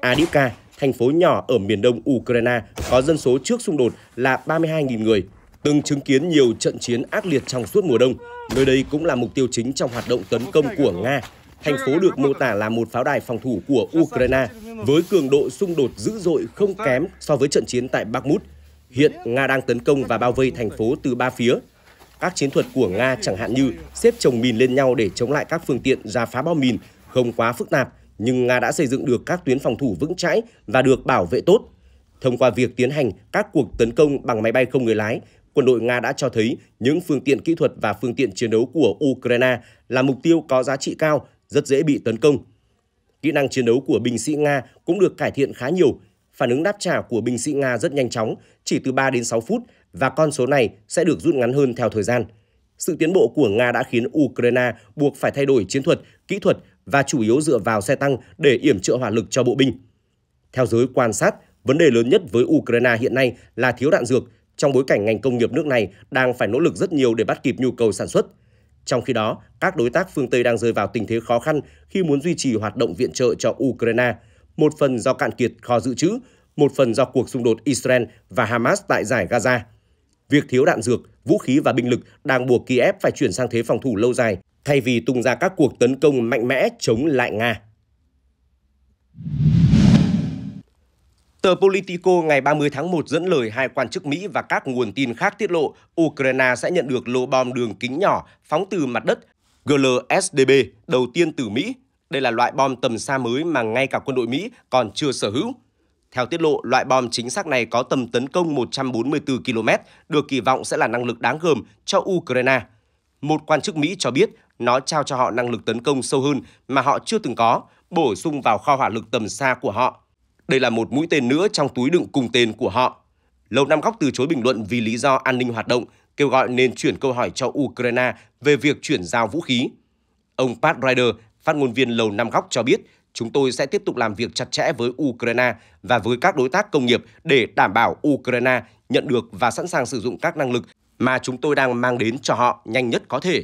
Adivka, thành phố nhỏ ở miền đông Ukraine có dân số trước xung đột là 32.000 người, từng chứng kiến nhiều trận chiến ác liệt trong suốt mùa đông. Nơi đây cũng là mục tiêu chính trong hoạt động tấn công của Nga. Thành phố được mô tả là một pháo đài phòng thủ của Ukraine với cường độ xung đột dữ dội không kém so với trận chiến tại Bakhmut. Hiện Nga đang tấn công và bao vây thành phố từ ba phía. Các chiến thuật của Nga chẳng hạn như xếp chồng mìn lên nhau để chống lại các phương tiện ra phá bom mìn không quá phức tạp, nhưng Nga đã xây dựng được các tuyến phòng thủ vững chãi và được bảo vệ tốt. Thông qua việc tiến hành các cuộc tấn công bằng máy bay không người lái, quân đội Nga đã cho thấy những phương tiện kỹ thuật và phương tiện chiến đấu của Ukraine là mục tiêu có giá trị cao, rất dễ bị tấn công. Kỹ năng chiến đấu của binh sĩ Nga cũng được cải thiện khá nhiều. Phản ứng đáp trả của binh sĩ Nga rất nhanh chóng, chỉ từ 3 đến 6 phút và con số này sẽ được rút ngắn hơn theo thời gian. Sự tiến bộ của Nga đã khiến Ukraine buộc phải thay đổi chiến thuật, kỹ thuật và chủ yếu dựa vào xe tăng để yểm trợ hỏa lực cho bộ binh. Theo giới quan sát, vấn đề lớn nhất với Ukraine hiện nay là thiếu đạn dược, trong bối cảnh ngành công nghiệp nước này đang phải nỗ lực rất nhiều để bắt kịp nhu cầu sản xuất. Trong khi đó, các đối tác phương Tây đang rơi vào tình thế khó khăn khi muốn duy trì hoạt động viện trợ cho Ukraine, một phần do cạn kiệt kho dự trữ, một phần do cuộc xung đột Israel và Hamas tại giải Gaza. Việc thiếu đạn dược, vũ khí và binh lực đang buộc Kiev phải chuyển sang thế phòng thủ lâu dài, thay vì tung ra các cuộc tấn công mạnh mẽ chống lại Nga. Tờ Politico ngày 30 tháng 1 dẫn lời hai quan chức Mỹ và các nguồn tin khác tiết lộ Ukraine sẽ nhận được lô bom đường kính nhỏ phóng từ mặt đất GLSDB đầu tiên từ Mỹ. Đây là loại bom tầm xa mới mà ngay cả quân đội Mỹ còn chưa sở hữu. Theo tiết lộ, loại bom chính xác này có tầm tấn công 144 km, được kỳ vọng sẽ là năng lực đáng gờm cho Ukraine. Một quan chức Mỹ cho biết nó trao cho họ năng lực tấn công sâu hơn mà họ chưa từng có, bổ sung vào kho hỏa lực tầm xa của họ. Đây là một mũi tên nữa trong túi đựng cùng tên của họ. Lầu Năm Góc từ chối bình luận vì lý do an ninh hoạt động, kêu gọi nên chuyển câu hỏi cho Ukraine về việc chuyển giao vũ khí. Ông Pat Ryder, phát ngôn viên Lầu Năm Góc cho biết, chúng tôi sẽ tiếp tục làm việc chặt chẽ với Ukraine và với các đối tác công nghiệp để đảm bảo Ukraine nhận được và sẵn sàng sử dụng các năng lực mà chúng tôi đang mang đến cho họ nhanh nhất có thể.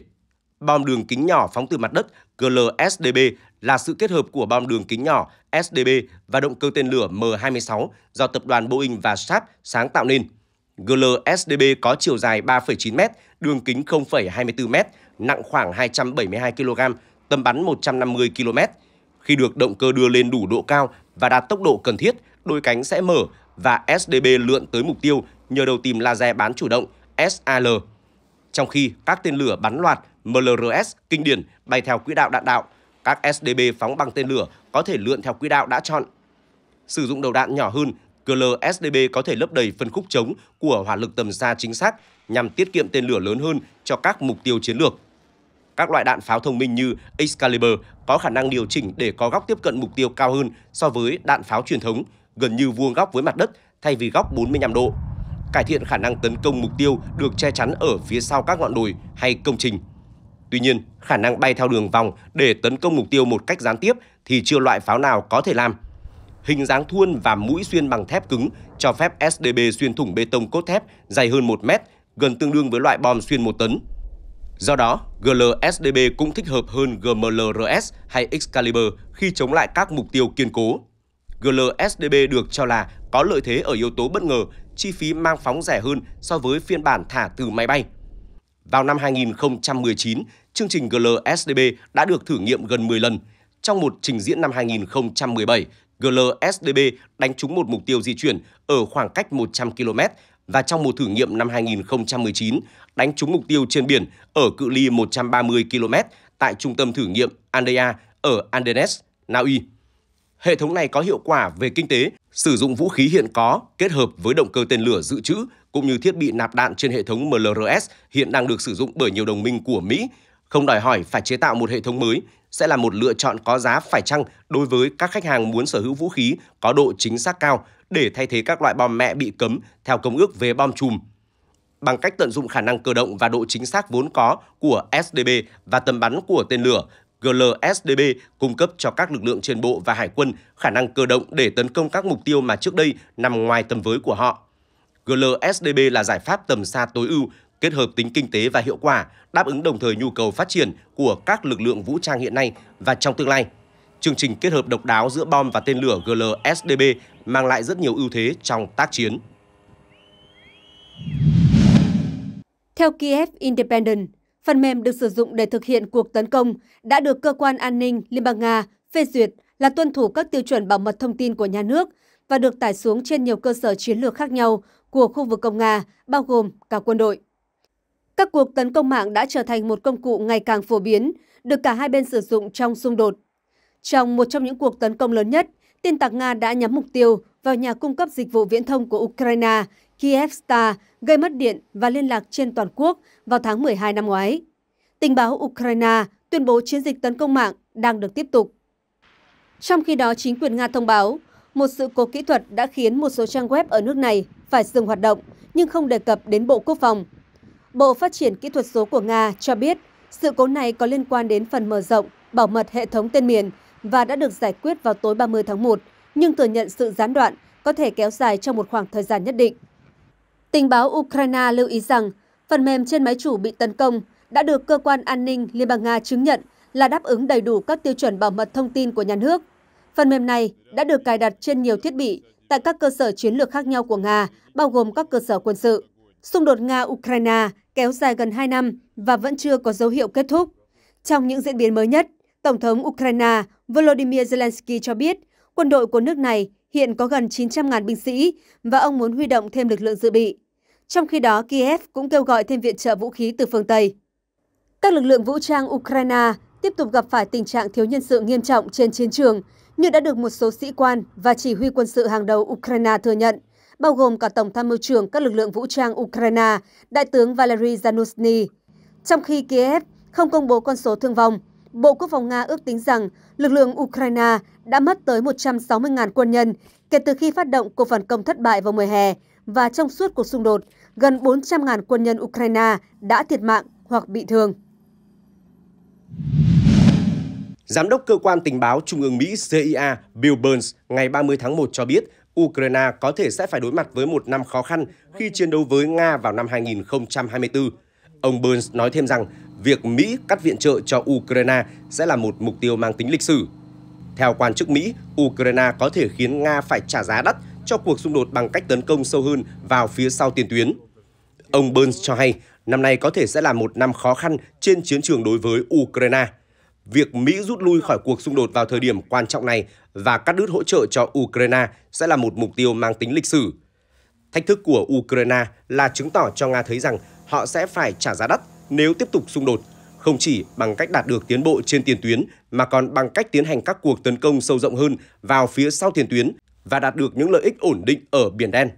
Bom đường kính nhỏ phóng từ mặt đất GLSDB là sự kết hợp của bom đường kính nhỏ SDB và động cơ tên lửa M26 do tập đoàn Boeing và Saab sáng tạo nên. GLSDB có chiều dài 3,9m, đường kính 0,24m, nặng khoảng 272 kg, tầm bắn 150 km. Khi được động cơ đưa lên đủ độ cao và đạt tốc độ cần thiết, đôi cánh sẽ mở và SDB lượn tới mục tiêu nhờ đầu tìm laser bán chủ động SAL. Trong khi các tên lửa bắn loạt MLRS kinh điển bay theo quỹ đạo đạn đạo, các SDB phóng bằng tên lửa có thể lượn theo quỹ đạo đã chọn. Sử dụng đầu đạn nhỏ hơn, GLSDB có thể lấp đầy phân khúc trống của hỏa lực tầm xa chính xác nhằm tiết kiệm tên lửa lớn hơn cho các mục tiêu chiến lược. Các loại đạn pháo thông minh như Excalibur có khả năng điều chỉnh để có góc tiếp cận mục tiêu cao hơn so với đạn pháo truyền thống, gần như vuông góc với mặt đất thay vì góc 45 độ. Cải thiện khả năng tấn công mục tiêu được che chắn ở phía sau các ngọn đồi hay công trình. Tuy nhiên, khả năng bay theo đường vòng để tấn công mục tiêu một cách gián tiếp thì chưa loại pháo nào có thể làm. Hình dáng thuôn và mũi xuyên bằng thép cứng cho phép SDB xuyên thủng bê tông cốt thép dày hơn 1 mét, gần tương đương với loại bom xuyên 1 tấn. Do đó, GLSDB cũng thích hợp hơn GMLRS hay Excalibur khi chống lại các mục tiêu kiên cố. GLSDB được cho là có lợi thế ở yếu tố bất ngờ, chi phí mang phóng rẻ hơn so với phiên bản thả từ máy bay. Vào năm 2019, chương trình GLSDB đã được thử nghiệm gần 10 lần. Trong một trình diễn năm 2017, GLSDB đánh trúng một mục tiêu di chuyển ở khoảng cách 100 km và trong một thử nghiệm năm 2019 đánh trúng mục tiêu trên biển ở cự ly 130 km tại trung tâm thử nghiệm Andea ở Andenes, Na Uy. Hệ thống này có hiệu quả về kinh tế, sử dụng vũ khí hiện có kết hợp với động cơ tên lửa dự trữ cũng như thiết bị nạp đạn trên hệ thống MLRS hiện đang được sử dụng bởi nhiều đồng minh của Mỹ, không đòi hỏi phải chế tạo một hệ thống mới sẽ là một lựa chọn có giá phải chăng đối với các khách hàng muốn sở hữu vũ khí có độ chính xác cao để thay thế các loại bom mẹ bị cấm theo Công ước về bom chùm. Bằng cách tận dụng khả năng cơ động và độ chính xác vốn có của SDB và tầm bắn của tên lửa, GLSDB cung cấp cho các lực lượng trên bộ và hải quân khả năng cơ động để tấn công các mục tiêu mà trước đây nằm ngoài tầm với của họ. GLSDB là giải pháp tầm xa tối ưu, kết hợp tính kinh tế và hiệu quả, đáp ứng đồng thời nhu cầu phát triển của các lực lượng vũ trang hiện nay và trong tương lai. Chương trình kết hợp độc đáo giữa bom và tên lửa GLSDB mang lại rất nhiều ưu thế trong tác chiến. Theo Kiev Independent, phần mềm được sử dụng để thực hiện cuộc tấn công đã được cơ quan an ninh Liên bang Nga phê duyệt là tuân thủ các tiêu chuẩn bảo mật thông tin của nhà nước và được tải xuống trên nhiều cơ sở chiến lược khác nhau của khu vực công Nga, bao gồm cả quân đội. Các cuộc tấn công mạng đã trở thành một công cụ ngày càng phổ biến, được cả hai bên sử dụng trong xung đột trong một trong những cuộc tấn công lớn nhất, tin tặc Nga đã nhắm mục tiêu vào nhà cung cấp dịch vụ viễn thông của Ukraine, Kyivstar, gây mất điện và liên lạc trên toàn quốc vào tháng 12 năm ngoái. Tình báo Ukraine tuyên bố chiến dịch tấn công mạng đang được tiếp tục. Trong khi đó, chính quyền Nga thông báo một sự cố kỹ thuật đã khiến một số trang web ở nước này phải dừng hoạt động, nhưng không đề cập đến Bộ Quốc phòng. Bộ Phát triển Kỹ thuật số của Nga cho biết sự cố này có liên quan đến phần mở rộng, bảo mật hệ thống tên miền và đã được giải quyết vào tối 30 tháng 1, nhưng thừa nhận sự gián đoạn có thể kéo dài trong một khoảng thời gian nhất định. Tình báo Ukraine lưu ý rằng phần mềm trên máy chủ bị tấn công đã được cơ quan an ninh Liên bang Nga chứng nhận là đáp ứng đầy đủ các tiêu chuẩn bảo mật thông tin của nhà nước. Phần mềm này đã được cài đặt trên nhiều thiết bị tại các cơ sở chiến lược khác nhau của Nga, bao gồm các cơ sở quân sự. Xung đột Nga-Ukraine kéo dài gần 2 năm và vẫn chưa có dấu hiệu kết thúc. Trong những diễn biến mới nhất, Tổng thống Ukraine Volodymyr Zelensky cho biết quân đội của nước này hiện có gần 900.000 binh sĩ và ông muốn huy động thêm lực lượng dự bị. Trong khi đó, Kiev cũng kêu gọi thêm viện trợ vũ khí từ phương Tây. Các lực lượng vũ trang Ukraine tiếp tục gặp phải tình trạng thiếu nhân sự nghiêm trọng trên chiến trường, như đã được một số sĩ quan và chỉ huy quân sự hàng đầu Ukraine thừa nhận, bao gồm cả Tổng tham mưu trưởng các lực lượng vũ trang Ukraine, Đại tướng Valery Zanusny. Trong khi Kiev không công bố con số thương vong, Bộ Quốc phòng Nga ước tính rằng lực lượng Ukraine đã mất tới 160.000 quân nhân kể từ khi phát động cuộc phản công thất bại vào mùa hè và trong suốt cuộc xung đột, gần 400.000 quân nhân Ukraine đã thiệt mạng hoặc bị thương. Giám đốc cơ quan tình báo Trung ương Mỹ CIA Bill Burns ngày 30 tháng 1 cho biết Ukraine có thể sẽ phải đối mặt với một năm khó khăn khi chiến đấu với Nga vào năm 2024. Ông Burns nói thêm rằng việc Mỹ cắt viện trợ cho Ukraine sẽ là một mục tiêu mang tính lịch sử. Theo quan chức Mỹ, Ukraine có thể khiến Nga phải trả giá đắt cho cuộc xung đột bằng cách tấn công sâu hơn vào phía sau tiền tuyến. Ông Burns cho hay, năm nay có thể sẽ là một năm khó khăn trên chiến trường đối với Ukraine. Việc Mỹ rút lui khỏi cuộc xung đột vào thời điểm quan trọng này và cắt đứt hỗ trợ cho Ukraine sẽ là một mục tiêu mang tính lịch sử. Thách thức của Ukraine là chứng tỏ cho Nga thấy rằng họ sẽ phải trả giá đắt nếu tiếp tục xung đột, không chỉ bằng cách đạt được tiến bộ trên tiền tuyến mà còn bằng cách tiến hành các cuộc tấn công sâu rộng hơn vào phía sau tiền tuyến và đạt được những lợi ích ổn định ở Biển Đen.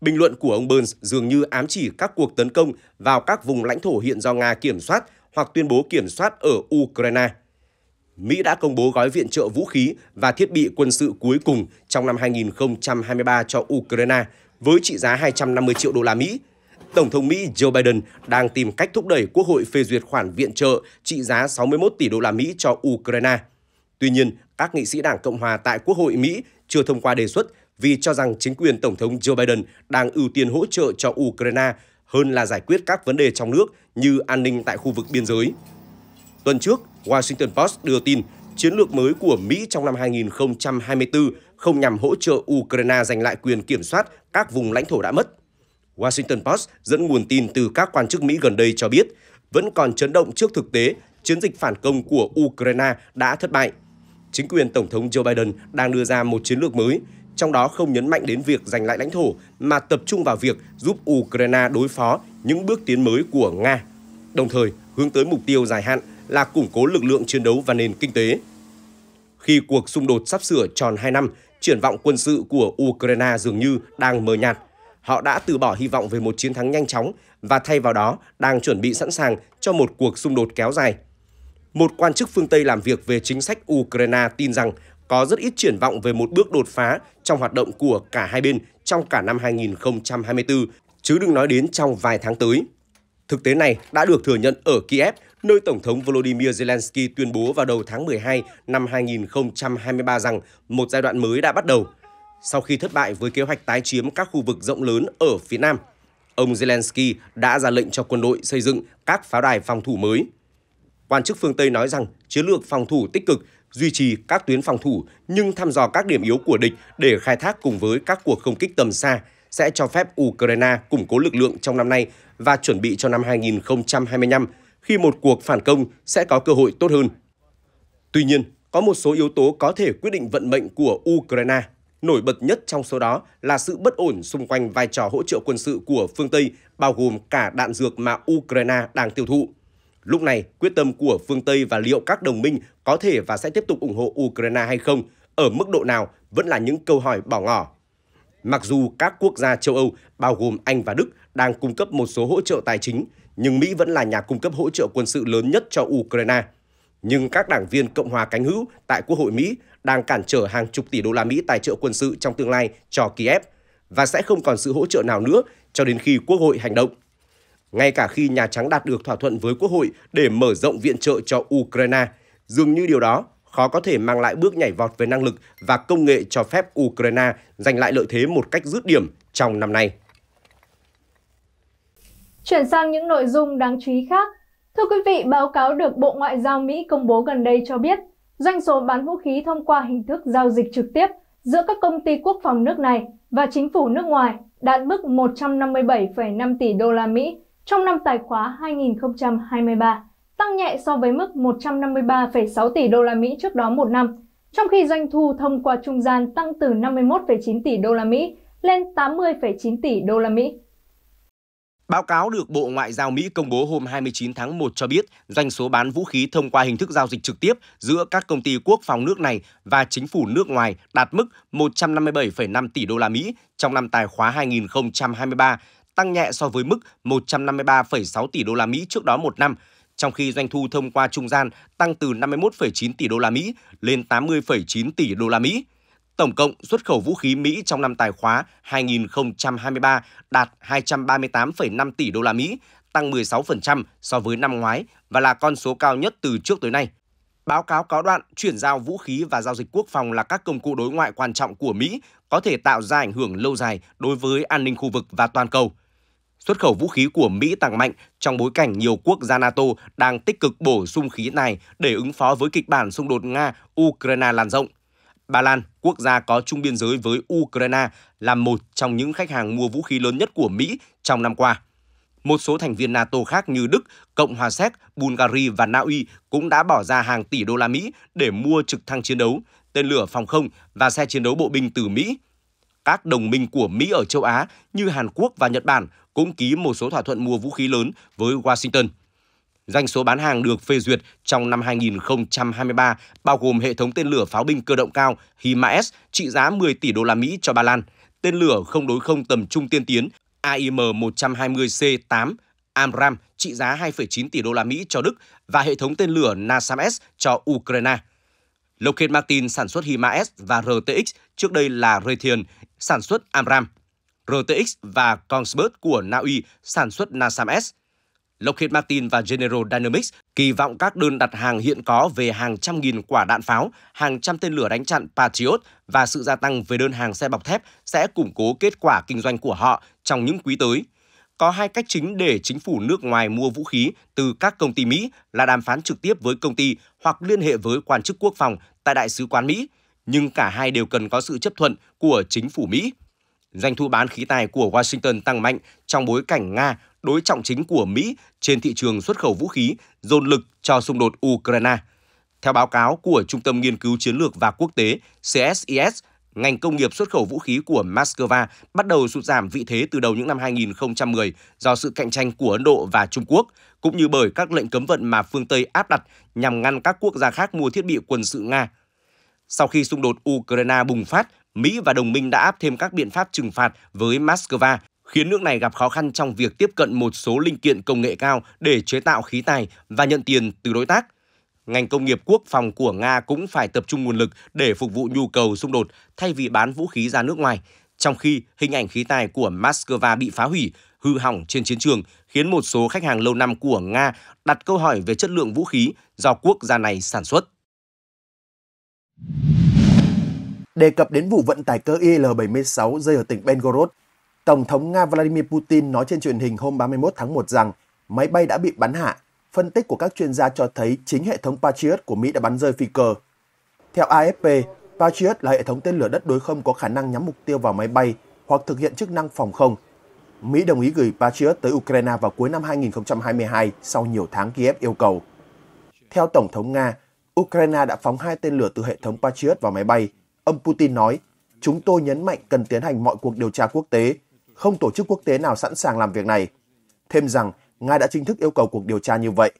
Bình luận của ông Burns dường như ám chỉ các cuộc tấn công vào các vùng lãnh thổ hiện do Nga kiểm soát hoặc tuyên bố kiểm soát ở Ukraine. Mỹ đã công bố gói viện trợ vũ khí và thiết bị quân sự cuối cùng trong năm 2023 cho Ukraine với trị giá 250 triệu đô la Mỹ, Tổng thống Mỹ Joe Biden đang tìm cách thúc đẩy Quốc hội phê duyệt khoản viện trợ trị giá 61 tỷ đô la Mỹ cho Ukraine. Tuy nhiên, các nghị sĩ Đảng Cộng hòa tại Quốc hội Mỹ chưa thông qua đề xuất vì cho rằng chính quyền Tổng thống Joe Biden đang ưu tiên hỗ trợ cho Ukraine hơn là giải quyết các vấn đề trong nước như an ninh tại khu vực biên giới. Tuần trước, Washington Post đưa tin chiến lược mới của Mỹ trong năm 2024 không nhằm hỗ trợ Ukraine giành lại quyền kiểm soát các vùng lãnh thổ đã mất, Washington Post dẫn nguồn tin từ các quan chức Mỹ gần đây cho biết vẫn còn chấn động trước thực tế chiến dịch phản công của Ukraine đã thất bại. Chính quyền Tổng thống Joe Biden đang đưa ra một chiến lược mới, trong đó không nhấn mạnh đến việc giành lại lãnh thổ mà tập trung vào việc giúp Ukraine đối phó những bước tiến mới của Nga, đồng thời hướng tới mục tiêu dài hạn là củng cố lực lượng chiến đấu và nền kinh tế. Khi cuộc xung đột sắp sửa tròn 2 năm, triển vọng quân sự của Ukraine dường như đang mờ nhạt – họ đã từ bỏ hy vọng về một chiến thắng nhanh chóng và thay vào đó đang chuẩn bị sẵn sàng cho một cuộc xung đột kéo dài. Một quan chức phương Tây làm việc về chính sách Ukraine tin rằng có rất ít triển vọng về một bước đột phá trong hoạt động của cả hai bên trong cả năm 2024, chứ đừng nói đến trong vài tháng tới. Thực tế này đã được thừa nhận ở Kiev, nơi Tổng thống Volodymyr Zelensky tuyên bố vào đầu tháng 12 năm 2023 rằng một giai đoạn mới đã bắt đầu – sau khi thất bại với kế hoạch tái chiếm các khu vực rộng lớn ở phía Nam, ông Zelensky đã ra lệnh cho quân đội xây dựng các pháo đài phòng thủ mới. Quan chức phương Tây nói rằng chiến lược phòng thủ tích cực duy trì các tuyến phòng thủ nhưng thăm dò các điểm yếu của địch để khai thác cùng với các cuộc không kích tầm xa sẽ cho phép Ukraine củng cố lực lượng trong năm nay và chuẩn bị cho năm 2025 khi một cuộc phản công sẽ có cơ hội tốt hơn. Tuy nhiên, có một số yếu tố có thể quyết định vận mệnh của Ukraine Nổi bật nhất trong số đó là sự bất ổn xung quanh vai trò hỗ trợ quân sự của phương Tây, bao gồm cả đạn dược mà Ukraine đang tiêu thụ. Lúc này, quyết tâm của phương Tây và liệu các đồng minh có thể và sẽ tiếp tục ủng hộ Ukraine hay không, ở mức độ nào vẫn là những câu hỏi bỏ ngỏ. Mặc dù các quốc gia châu Âu, bao gồm Anh và Đức, đang cung cấp một số hỗ trợ tài chính, nhưng Mỹ vẫn là nhà cung cấp hỗ trợ quân sự lớn nhất cho Ukraine. Nhưng các đảng viên Cộng hòa cánh hữu tại Quốc hội Mỹ đang cản trở hàng chục tỷ đô la Mỹ tài trợ quân sự trong tương lai cho Kiev và sẽ không còn sự hỗ trợ nào nữa cho đến khi Quốc hội hành động. Ngay cả khi Nhà Trắng đạt được thỏa thuận với Quốc hội để mở rộng viện trợ cho Ukraine, dường như điều đó khó có thể mang lại bước nhảy vọt về năng lực và công nghệ cho phép Ukraine giành lại lợi thế một cách dứt điểm trong năm nay. Chuyển sang những nội dung đáng chú ý khác. Thưa quý vị, báo cáo được Bộ Ngoại giao Mỹ công bố gần đây cho biết, Doanh số bán vũ khí thông qua hình thức giao dịch trực tiếp giữa các công ty quốc phòng nước này và chính phủ nước ngoài đạt mức 157,5 tỷ đô la Mỹ trong năm tài khóa 2023, tăng nhẹ so với mức 153,6 tỷ đô la Mỹ trước đó một năm, trong khi doanh thu thông qua trung gian tăng từ 51,9 tỷ đô la Mỹ lên 80,9 tỷ đô la Mỹ. Báo cáo được Bộ Ngoại giao Mỹ công bố hôm 29 tháng 1 cho biết doanh số bán vũ khí thông qua hình thức giao dịch trực tiếp giữa các công ty quốc phòng nước này và chính phủ nước ngoài đạt mức 157,5 tỷ đô la Mỹ trong năm tài khóa 2023, tăng nhẹ so với mức 153,6 tỷ đô la Mỹ trước đó một năm, trong khi doanh thu thông qua trung gian tăng từ 51,9 tỷ đô la Mỹ lên 80,9 tỷ đô la Mỹ. Tổng cộng xuất khẩu vũ khí Mỹ trong năm tài khóa 2023 đạt 238,5 tỷ đô la Mỹ, tăng 16% so với năm ngoái và là con số cao nhất từ trước tới nay. Báo cáo cáo đoạn chuyển giao vũ khí và giao dịch quốc phòng là các công cụ đối ngoại quan trọng của Mỹ có thể tạo ra ảnh hưởng lâu dài đối với an ninh khu vực và toàn cầu. Xuất khẩu vũ khí của Mỹ tăng mạnh trong bối cảnh nhiều quốc gia NATO đang tích cực bổ sung khí này để ứng phó với kịch bản xung đột Nga-Ukraine lan rộng Ba Lan, quốc gia có chung biên giới với Ukraine, là một trong những khách hàng mua vũ khí lớn nhất của Mỹ trong năm qua. Một số thành viên NATO khác như Đức, Cộng hòa Séc, Bulgaria và Na Uy cũng đã bỏ ra hàng tỷ đô la Mỹ để mua trực thăng chiến đấu, tên lửa phòng không và xe chiến đấu bộ binh từ Mỹ. Các đồng minh của Mỹ ở châu Á như Hàn Quốc và Nhật Bản cũng ký một số thỏa thuận mua vũ khí lớn với Washington. Doanh số bán hàng được phê duyệt trong năm 2023 bao gồm hệ thống tên lửa pháo binh cơ động cao HIMARS trị giá 10 tỷ đô la Mỹ cho Ba Lan, tên lửa không đối không tầm trung tiên tiến AIM-120C8 Amram trị giá 2,9 tỷ đô la Mỹ cho Đức và hệ thống tên lửa NASAMS cho Ukraine. Lockheed Martin sản xuất HIMARS và RTX, trước đây là Raytheon, sản xuất Amram. RTX và Kongsberg của Na Uy sản xuất NASAMS. Lockheed Martin và General Dynamics kỳ vọng các đơn đặt hàng hiện có về hàng trăm nghìn quả đạn pháo, hàng trăm tên lửa đánh chặn Patriot và sự gia tăng về đơn hàng xe bọc thép sẽ củng cố kết quả kinh doanh của họ trong những quý tới. Có hai cách chính để chính phủ nước ngoài mua vũ khí từ các công ty Mỹ là đàm phán trực tiếp với công ty hoặc liên hệ với quan chức quốc phòng tại Đại sứ quán Mỹ, nhưng cả hai đều cần có sự chấp thuận của chính phủ Mỹ. Doanh thu bán khí tài của Washington tăng mạnh trong bối cảnh Nga đối trọng chính của Mỹ trên thị trường xuất khẩu vũ khí, dồn lực cho xung đột Ukraine. Theo báo cáo của Trung tâm Nghiên cứu Chiến lược và Quốc tế CSIS, ngành công nghiệp xuất khẩu vũ khí của Moscow bắt đầu sụt giảm vị thế từ đầu những năm 2010 do sự cạnh tranh của Ấn Độ và Trung Quốc, cũng như bởi các lệnh cấm vận mà phương Tây áp đặt nhằm ngăn các quốc gia khác mua thiết bị quân sự Nga. Sau khi xung đột Ukraine bùng phát, Mỹ và đồng minh đã áp thêm các biện pháp trừng phạt với Moscow khiến nước này gặp khó khăn trong việc tiếp cận một số linh kiện công nghệ cao để chế tạo khí tài và nhận tiền từ đối tác. Ngành công nghiệp quốc phòng của Nga cũng phải tập trung nguồn lực để phục vụ nhu cầu xung đột thay vì bán vũ khí ra nước ngoài, trong khi hình ảnh khí tài của Moscow bị phá hủy, hư hỏng trên chiến trường khiến một số khách hàng lâu năm của Nga đặt câu hỏi về chất lượng vũ khí do quốc gia này sản xuất. Đề cập đến vụ vận tải cơ IL-76 rơi ở tỉnh Belgorod, Tổng thống Nga Vladimir Putin nói trên truyền hình hôm 31 tháng 1 rằng máy bay đã bị bắn hạ. Phân tích của các chuyên gia cho thấy chính hệ thống Patriot của Mỹ đã bắn rơi phi cơ. Theo AFP, Patriot là hệ thống tên lửa đất đối không có khả năng nhắm mục tiêu vào máy bay hoặc thực hiện chức năng phòng không. Mỹ đồng ý gửi Patriot tới Ukraine vào cuối năm 2022 sau nhiều tháng Kiev yêu cầu. Theo Tổng thống Nga, Ukraine đã phóng hai tên lửa từ hệ thống Patriot vào máy bay. Ông Putin nói, chúng tôi nhấn mạnh cần tiến hành mọi cuộc điều tra quốc tế không tổ chức quốc tế nào sẵn sàng làm việc này. Thêm rằng, Nga đã chính thức yêu cầu cuộc điều tra như vậy.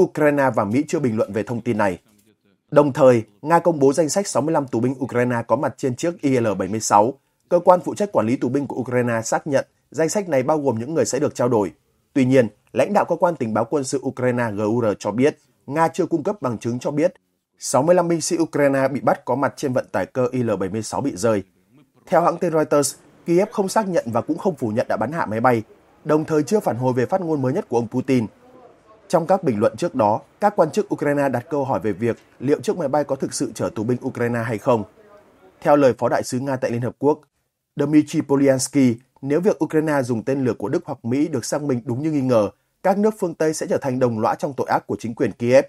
Ukraine và Mỹ chưa bình luận về thông tin này. Đồng thời, Nga công bố danh sách 65 tù binh Ukraine có mặt trên chiếc IL-76. Cơ quan phụ trách quản lý tù binh của Ukraine xác nhận danh sách này bao gồm những người sẽ được trao đổi. Tuy nhiên, lãnh đạo cơ quan tình báo quân sự Ukraine GUR cho biết Nga chưa cung cấp bằng chứng cho biết 65 binh sĩ Ukraine bị bắt có mặt trên vận tải cơ IL-76 bị rơi. Theo hãng tin Reuters, Kiev không xác nhận và cũng không phủ nhận đã bắn hạ máy bay, đồng thời chưa phản hồi về phát ngôn mới nhất của ông Putin. Trong các bình luận trước đó, các quan chức Ukraine đặt câu hỏi về việc liệu chiếc máy bay có thực sự chở tù binh Ukraine hay không. Theo lời Phó Đại sứ Nga tại Liên Hợp Quốc, Dmitry Polyansky, nếu việc Ukraine dùng tên lửa của Đức hoặc Mỹ được xác minh đúng như nghi ngờ, các nước phương Tây sẽ trở thành đồng lõa trong tội ác của chính quyền Kiev.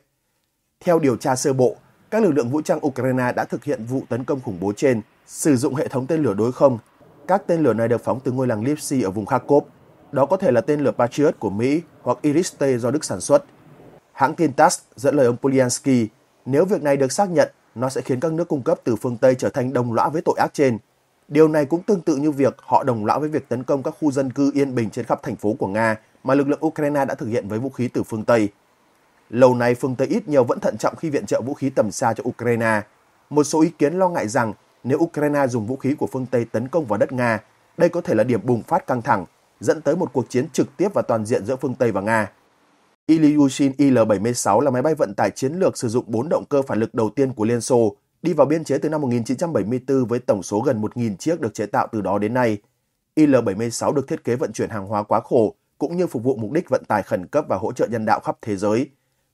Theo điều tra sơ bộ, các lực lượng vũ trang Ukraine đã thực hiện vụ tấn công khủng bố trên, sử dụng hệ thống tên lửa đối không các tên lửa này được phóng từ ngôi làng Lipsy ở vùng Kharkov. Đó có thể là tên lửa Patriot của Mỹ hoặc Iris-T do Đức sản xuất. Hãng tin TASS dẫn lời ông Polyansky, nếu việc này được xác nhận, nó sẽ khiến các nước cung cấp từ phương Tây trở thành đồng lõa với tội ác trên. Điều này cũng tương tự như việc họ đồng lõa với việc tấn công các khu dân cư yên bình trên khắp thành phố của Nga mà lực lượng Ukraine đã thực hiện với vũ khí từ phương Tây. Lâu nay, phương Tây ít nhiều vẫn thận trọng khi viện trợ vũ khí tầm xa cho Ukraine. Một số ý kiến lo ngại rằng nếu Ukraine dùng vũ khí của phương Tây tấn công vào đất Nga, đây có thể là điểm bùng phát căng thẳng, dẫn tới một cuộc chiến trực tiếp và toàn diện giữa phương Tây và Nga. Ilyushin Il-76 là máy bay vận tải chiến lược sử dụng 4 động cơ phản lực đầu tiên của Liên Xô, đi vào biên chế từ năm 1974 với tổng số gần 1.000 chiếc được chế tạo từ đó đến nay. Il-76 được thiết kế vận chuyển hàng hóa quá khổ, cũng như phục vụ mục đích vận tải khẩn cấp và hỗ trợ nhân đạo khắp thế giới.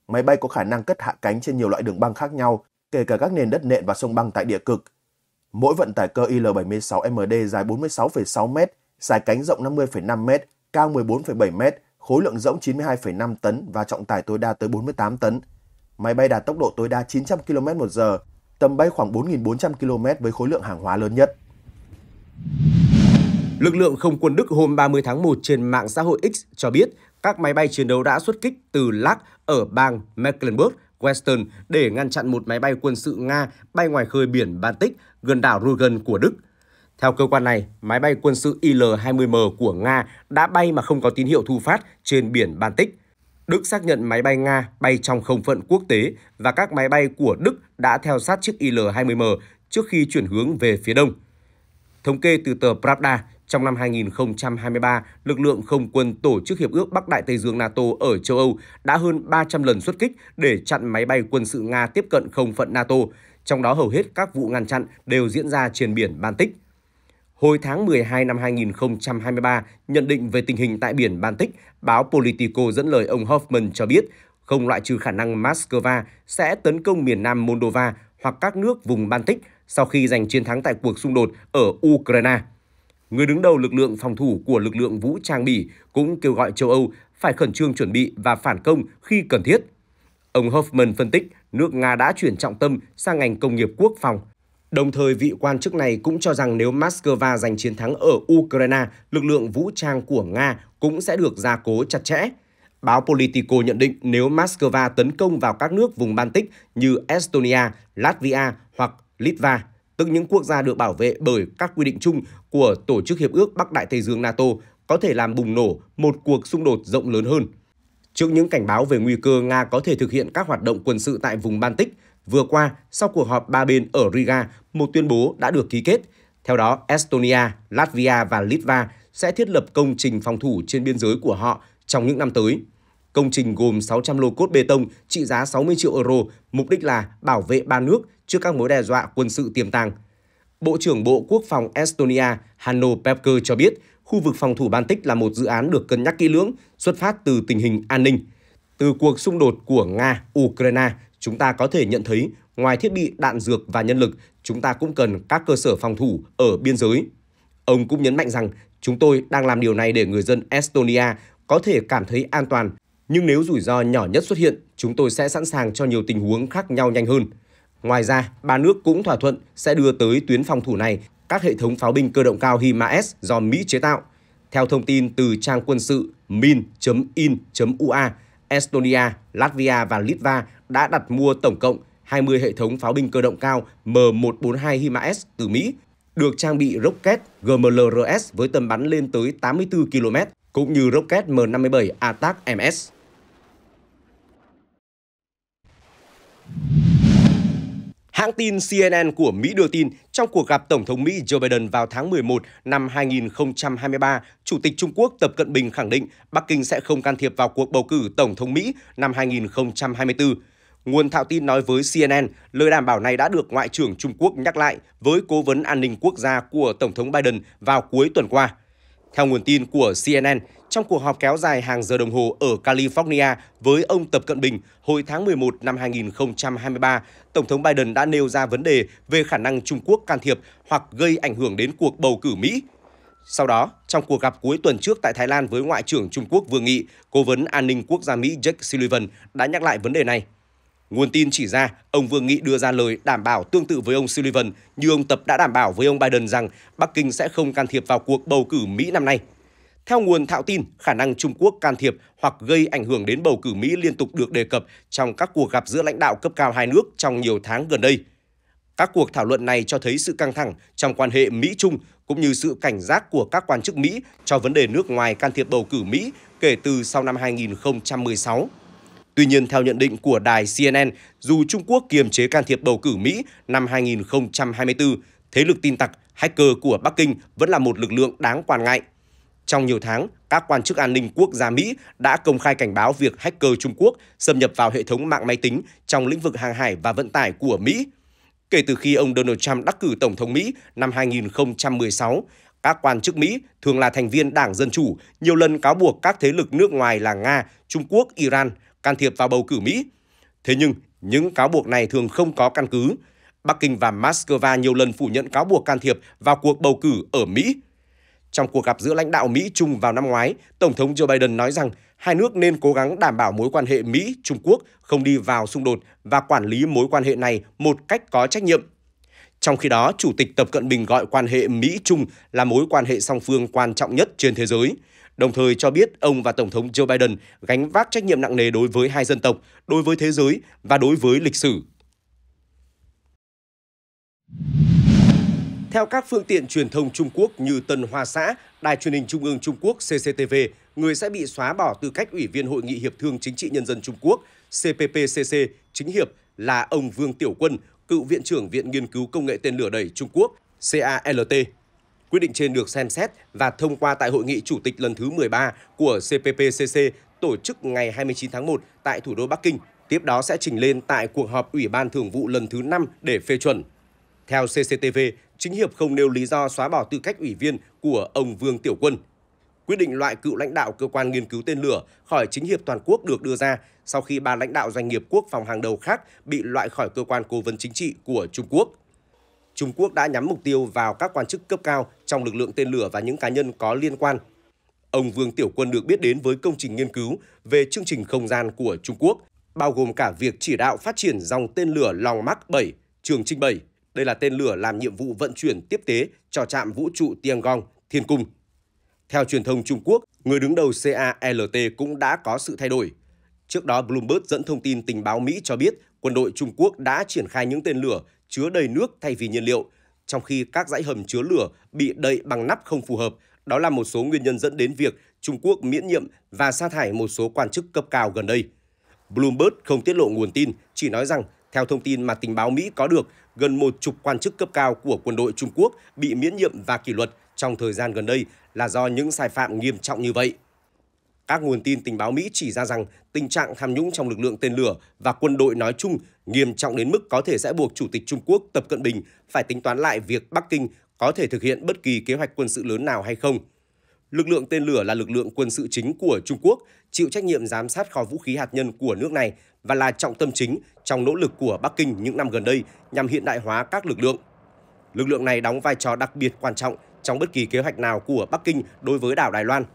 Máy bay có khả năng cất hạ cánh trên nhiều loại đường băng khác nhau, kể cả các nền đất nện và sông băng tại địa cực – Mỗi vận tải cơ IL-76MD dài 46,6m, dài cánh rộng 50,5m, cao 14,7m, khối lượng rỗng 92,5 tấn và trọng tải tối đa tới 48 tấn. Máy bay đạt tốc độ tối đa 900 km/h, tầm bay khoảng 4.400 km với khối lượng hàng hóa lớn nhất. Lực lượng không quân Đức hôm 30 tháng 1 trên mạng xã hội X cho biết các máy bay chiến đấu đã xuất kích từ Lác ở bang Mecklenburg Western để ngăn chặn một máy bay quân sự Nga bay ngoài khơi biển Baltic gần đảo Rügen của Đức. Theo cơ quan này, máy bay quân sự Il-20M của Nga đã bay mà không có tín hiệu thu phát trên biển Baltic. Đức xác nhận máy bay Nga bay trong không phận quốc tế và các máy bay của Đức đã theo sát chiếc Il-20M trước khi chuyển hướng về phía đông. Thống kê từ tờ Pravda trong năm 2023, lực lượng không quân tổ chức Hiệp ước Bắc Đại Tây Dương NATO ở châu Âu đã hơn 300 lần xuất kích để chặn máy bay quân sự Nga tiếp cận không phận NATO, trong đó hầu hết các vụ ngăn chặn đều diễn ra trên biển Baltic. Hồi tháng 12 năm 2023, nhận định về tình hình tại biển Baltic, báo Politico dẫn lời ông Hoffman cho biết không loại trừ khả năng Moscow sẽ tấn công miền nam Moldova hoặc các nước vùng Baltic sau khi giành chiến thắng tại cuộc xung đột ở Ukraine. Người đứng đầu lực lượng phòng thủ của lực lượng vũ trang Bỉ cũng kêu gọi châu Âu phải khẩn trương chuẩn bị và phản công khi cần thiết. Ông Hoffman phân tích nước Nga đã chuyển trọng tâm sang ngành công nghiệp quốc phòng. Đồng thời, vị quan chức này cũng cho rằng nếu Moscow giành chiến thắng ở Ukraine, lực lượng vũ trang của Nga cũng sẽ được gia cố chặt chẽ. Báo Politico nhận định nếu Moscow tấn công vào các nước vùng Baltic như Estonia, Latvia hoặc Litva, tức những quốc gia được bảo vệ bởi các quy định chung của Tổ chức Hiệp ước Bắc Đại Tây Dương NATO có thể làm bùng nổ một cuộc xung đột rộng lớn hơn. Trước những cảnh báo về nguy cơ Nga có thể thực hiện các hoạt động quân sự tại vùng Baltic, vừa qua, sau cuộc họp ba bên ở Riga, một tuyên bố đã được ký kết. Theo đó, Estonia, Latvia và Litva sẽ thiết lập công trình phòng thủ trên biên giới của họ trong những năm tới. Công trình gồm 600 lô cốt bê tông trị giá 60 triệu euro, mục đích là bảo vệ ba nước trước các mối đe dọa quân sự tiềm tàng. Bộ trưởng Bộ Quốc phòng Estonia Hanno Pevker cho biết, khu vực phòng thủ Baltic là một dự án được cân nhắc kỹ lưỡng, xuất phát từ tình hình an ninh. Từ cuộc xung đột của Nga-Ukraine, chúng ta có thể nhận thấy, ngoài thiết bị đạn dược và nhân lực, chúng ta cũng cần các cơ sở phòng thủ ở biên giới. Ông cũng nhấn mạnh rằng, chúng tôi đang làm điều này để người dân Estonia có thể cảm thấy an toàn, nhưng nếu rủi ro nhỏ nhất xuất hiện, chúng tôi sẽ sẵn sàng cho nhiều tình huống khác nhau nhanh hơn. Ngoài ra, ba nước cũng thỏa thuận sẽ đưa tới tuyến phòng thủ này các hệ thống pháo binh cơ động cao HIMARS do Mỹ chế tạo. Theo thông tin từ trang quân sự min.in.ua, Estonia, Latvia và Litva đã đặt mua tổng cộng 20 hệ thống pháo binh cơ động cao M142 HIMARS từ Mỹ, được trang bị rocket GMLRS với tầm bắn lên tới 84 km, cũng như rocket M57 ATAC-MS. Hãng tin CNN của Mỹ đưa tin, trong cuộc gặp Tổng thống Mỹ Joe Biden vào tháng 11 năm 2023, Chủ tịch Trung Quốc Tập Cận Bình khẳng định Bắc Kinh sẽ không can thiệp vào cuộc bầu cử Tổng thống Mỹ năm 2024. Nguồn thạo tin nói với CNN, lời đảm bảo này đã được Ngoại trưởng Trung Quốc nhắc lại với Cố vấn An ninh Quốc gia của Tổng thống Biden vào cuối tuần qua. Theo nguồn tin của CNN, trong cuộc họp kéo dài hàng giờ đồng hồ ở California với ông Tập Cận Bình hồi tháng 11 năm 2023, Tổng thống Biden đã nêu ra vấn đề về khả năng Trung Quốc can thiệp hoặc gây ảnh hưởng đến cuộc bầu cử Mỹ. Sau đó, trong cuộc gặp cuối tuần trước tại Thái Lan với Ngoại trưởng Trung Quốc Vương Nghị, Cố vấn An ninh Quốc gia Mỹ Jake Sullivan đã nhắc lại vấn đề này. Nguồn tin chỉ ra, ông Vương Nghị đưa ra lời đảm bảo tương tự với ông Sullivan như ông Tập đã đảm bảo với ông Biden rằng Bắc Kinh sẽ không can thiệp vào cuộc bầu cử Mỹ năm nay. Theo nguồn thạo tin, khả năng Trung Quốc can thiệp hoặc gây ảnh hưởng đến bầu cử Mỹ liên tục được đề cập trong các cuộc gặp giữa lãnh đạo cấp cao hai nước trong nhiều tháng gần đây. Các cuộc thảo luận này cho thấy sự căng thẳng trong quan hệ Mỹ-Trung cũng như sự cảnh giác của các quan chức Mỹ cho vấn đề nước ngoài can thiệp bầu cử Mỹ kể từ sau năm 2016. Tuy nhiên, theo nhận định của đài CNN, dù Trung Quốc kiềm chế can thiệp bầu cử Mỹ năm 2024, thế lực tin tặc, hacker của Bắc Kinh vẫn là một lực lượng đáng quan ngại. Trong nhiều tháng, các quan chức an ninh quốc gia Mỹ đã công khai cảnh báo việc hacker Trung Quốc xâm nhập vào hệ thống mạng máy tính trong lĩnh vực hàng hải và vận tải của Mỹ. Kể từ khi ông Donald Trump đắc cử Tổng thống Mỹ năm 2016, các quan chức Mỹ thường là thành viên Đảng Dân Chủ, nhiều lần cáo buộc các thế lực nước ngoài là Nga, Trung Quốc, Iran – can thiệp vào bầu cử Mỹ. Thế nhưng, những cáo buộc này thường không có căn cứ. Bắc Kinh và Moscow nhiều lần phủ nhận cáo buộc can thiệp vào cuộc bầu cử ở Mỹ. Trong cuộc gặp giữa lãnh đạo Mỹ-Trung vào năm ngoái, Tổng thống Joe Biden nói rằng hai nước nên cố gắng đảm bảo mối quan hệ Mỹ-Trung Quốc không đi vào xung đột và quản lý mối quan hệ này một cách có trách nhiệm. Trong khi đó, Chủ tịch Tập Cận Bình gọi quan hệ Mỹ-Trung là mối quan hệ song phương quan trọng nhất trên thế giới – đồng thời cho biết ông và Tổng thống Joe Biden gánh vác trách nhiệm nặng nề đối với hai dân tộc, đối với thế giới và đối với lịch sử. Theo các phương tiện truyền thông Trung Quốc như Tân Hoa Xã, Đài truyền hình Trung ương Trung Quốc CCTV, người sẽ bị xóa bỏ tư cách Ủy viên Hội nghị Hiệp thương Chính trị Nhân dân Trung Quốc CPPCC chính hiệp là ông Vương Tiểu Quân, cựu Viện trưởng Viện Nghiên cứu Công nghệ Tên lửa đẩy Trung Quốc CALT Quyết định trên được xem xét và thông qua tại hội nghị chủ tịch lần thứ 13 của CPPCC tổ chức ngày 29 tháng 1 tại thủ đô Bắc Kinh, tiếp đó sẽ trình lên tại cuộc họp Ủy ban Thường vụ lần thứ 5 để phê chuẩn. Theo CCTV, chính hiệp không nêu lý do xóa bỏ tư cách ủy viên của ông Vương Tiểu Quân. Quyết định loại cựu lãnh đạo cơ quan nghiên cứu tên lửa khỏi chính hiệp toàn quốc được đưa ra sau khi ba lãnh đạo doanh nghiệp quốc phòng hàng đầu khác bị loại khỏi cơ quan cố vấn chính trị của Trung Quốc. Trung Quốc đã nhắm mục tiêu vào các quan chức cấp cao trong lực lượng tên lửa và những cá nhân có liên quan. Ông Vương Tiểu Quân được biết đến với công trình nghiên cứu về chương trình không gian của Trung Quốc, bao gồm cả việc chỉ đạo phát triển dòng tên lửa Long Mark 7, Trường Trinh 7. Đây là tên lửa làm nhiệm vụ vận chuyển tiếp tế cho trạm vũ trụ Tiang Gong, Thiên Cung. Theo truyền thông Trung Quốc, người đứng đầu CALT cũng đã có sự thay đổi. Trước đó, Bloomberg dẫn thông tin tình báo Mỹ cho biết quân đội Trung Quốc đã triển khai những tên lửa chứa đầy nước thay vì nhiên liệu, trong khi các dãy hầm chứa lửa bị đậy bằng nắp không phù hợp. Đó là một số nguyên nhân dẫn đến việc Trung Quốc miễn nhiệm và sa thải một số quan chức cấp cao gần đây. Bloomberg không tiết lộ nguồn tin, chỉ nói rằng theo thông tin mà tình báo Mỹ có được, gần một chục quan chức cấp cao của quân đội Trung Quốc bị miễn nhiệm và kỷ luật trong thời gian gần đây là do những sai phạm nghiêm trọng như vậy. Các nguồn tin tình báo Mỹ chỉ ra rằng tình trạng tham nhũng trong lực lượng tên lửa và quân đội nói chung nghiêm trọng đến mức có thể sẽ buộc Chủ tịch Trung Quốc Tập Cận Bình phải tính toán lại việc Bắc Kinh có thể thực hiện bất kỳ kế hoạch quân sự lớn nào hay không. Lực lượng tên lửa là lực lượng quân sự chính của Trung Quốc, chịu trách nhiệm giám sát kho vũ khí hạt nhân của nước này và là trọng tâm chính trong nỗ lực của Bắc Kinh những năm gần đây nhằm hiện đại hóa các lực lượng. Lực lượng này đóng vai trò đặc biệt quan trọng trong bất kỳ kế hoạch nào của Bắc Kinh đối với đảo Đài Loan –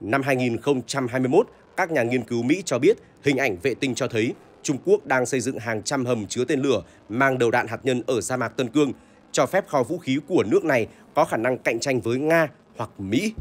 Năm 2021, các nhà nghiên cứu Mỹ cho biết hình ảnh vệ tinh cho thấy Trung Quốc đang xây dựng hàng trăm hầm chứa tên lửa mang đầu đạn hạt nhân ở sa mạc Tân Cương, cho phép kho vũ khí của nước này có khả năng cạnh tranh với Nga hoặc Mỹ.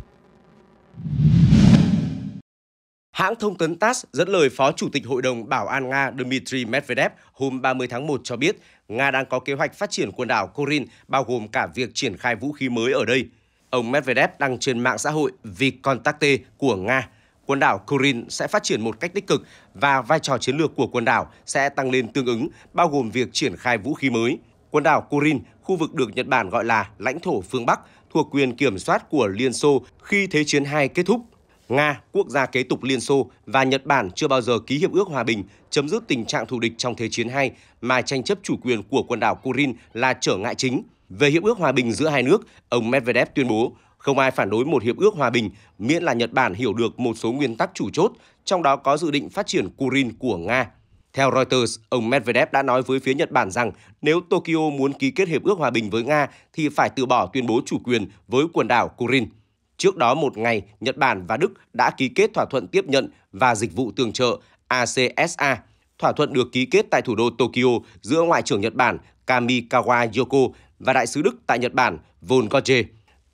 Hãng thông tấn TASS dẫn lời Phó Chủ tịch Hội đồng Bảo an Nga Dmitry Medvedev hôm 30 tháng 1 cho biết Nga đang có kế hoạch phát triển quần đảo Korin, bao gồm cả việc triển khai vũ khí mới ở đây – Ông Medvedev đăng trên mạng xã hội Vkontakte của Nga, quần đảo Kurin sẽ phát triển một cách tích cực và vai trò chiến lược của quần đảo sẽ tăng lên tương ứng, bao gồm việc triển khai vũ khí mới. Quần đảo Kurin, khu vực được Nhật Bản gọi là lãnh thổ phương Bắc, thuộc quyền kiểm soát của Liên Xô khi Thế chiến II kết thúc. Nga, quốc gia kế tục Liên Xô và Nhật Bản chưa bao giờ ký hiệp ước hòa bình chấm dứt tình trạng thù địch trong Thế chiến II mà tranh chấp chủ quyền của quần đảo Kurin là trở ngại chính. Về hiệp ước hòa bình giữa hai nước, ông Medvedev tuyên bố không ai phản đối một hiệp ước hòa bình miễn là Nhật Bản hiểu được một số nguyên tắc chủ chốt, trong đó có dự định phát triển Kurin của Nga. Theo Reuters, ông Medvedev đã nói với phía Nhật Bản rằng nếu Tokyo muốn ký kết hiệp ước hòa bình với Nga thì phải từ bỏ tuyên bố chủ quyền với quần đảo Kurin. Trước đó một ngày, Nhật Bản và Đức đã ký kết thỏa thuận tiếp nhận và dịch vụ tương trợ ACSA. Thỏa thuận được ký kết tại thủ đô Tokyo giữa Ngoại trưởng Nhật Bản Kamikawa Yoko và Đại sứ Đức tại Nhật Bản Volkoje.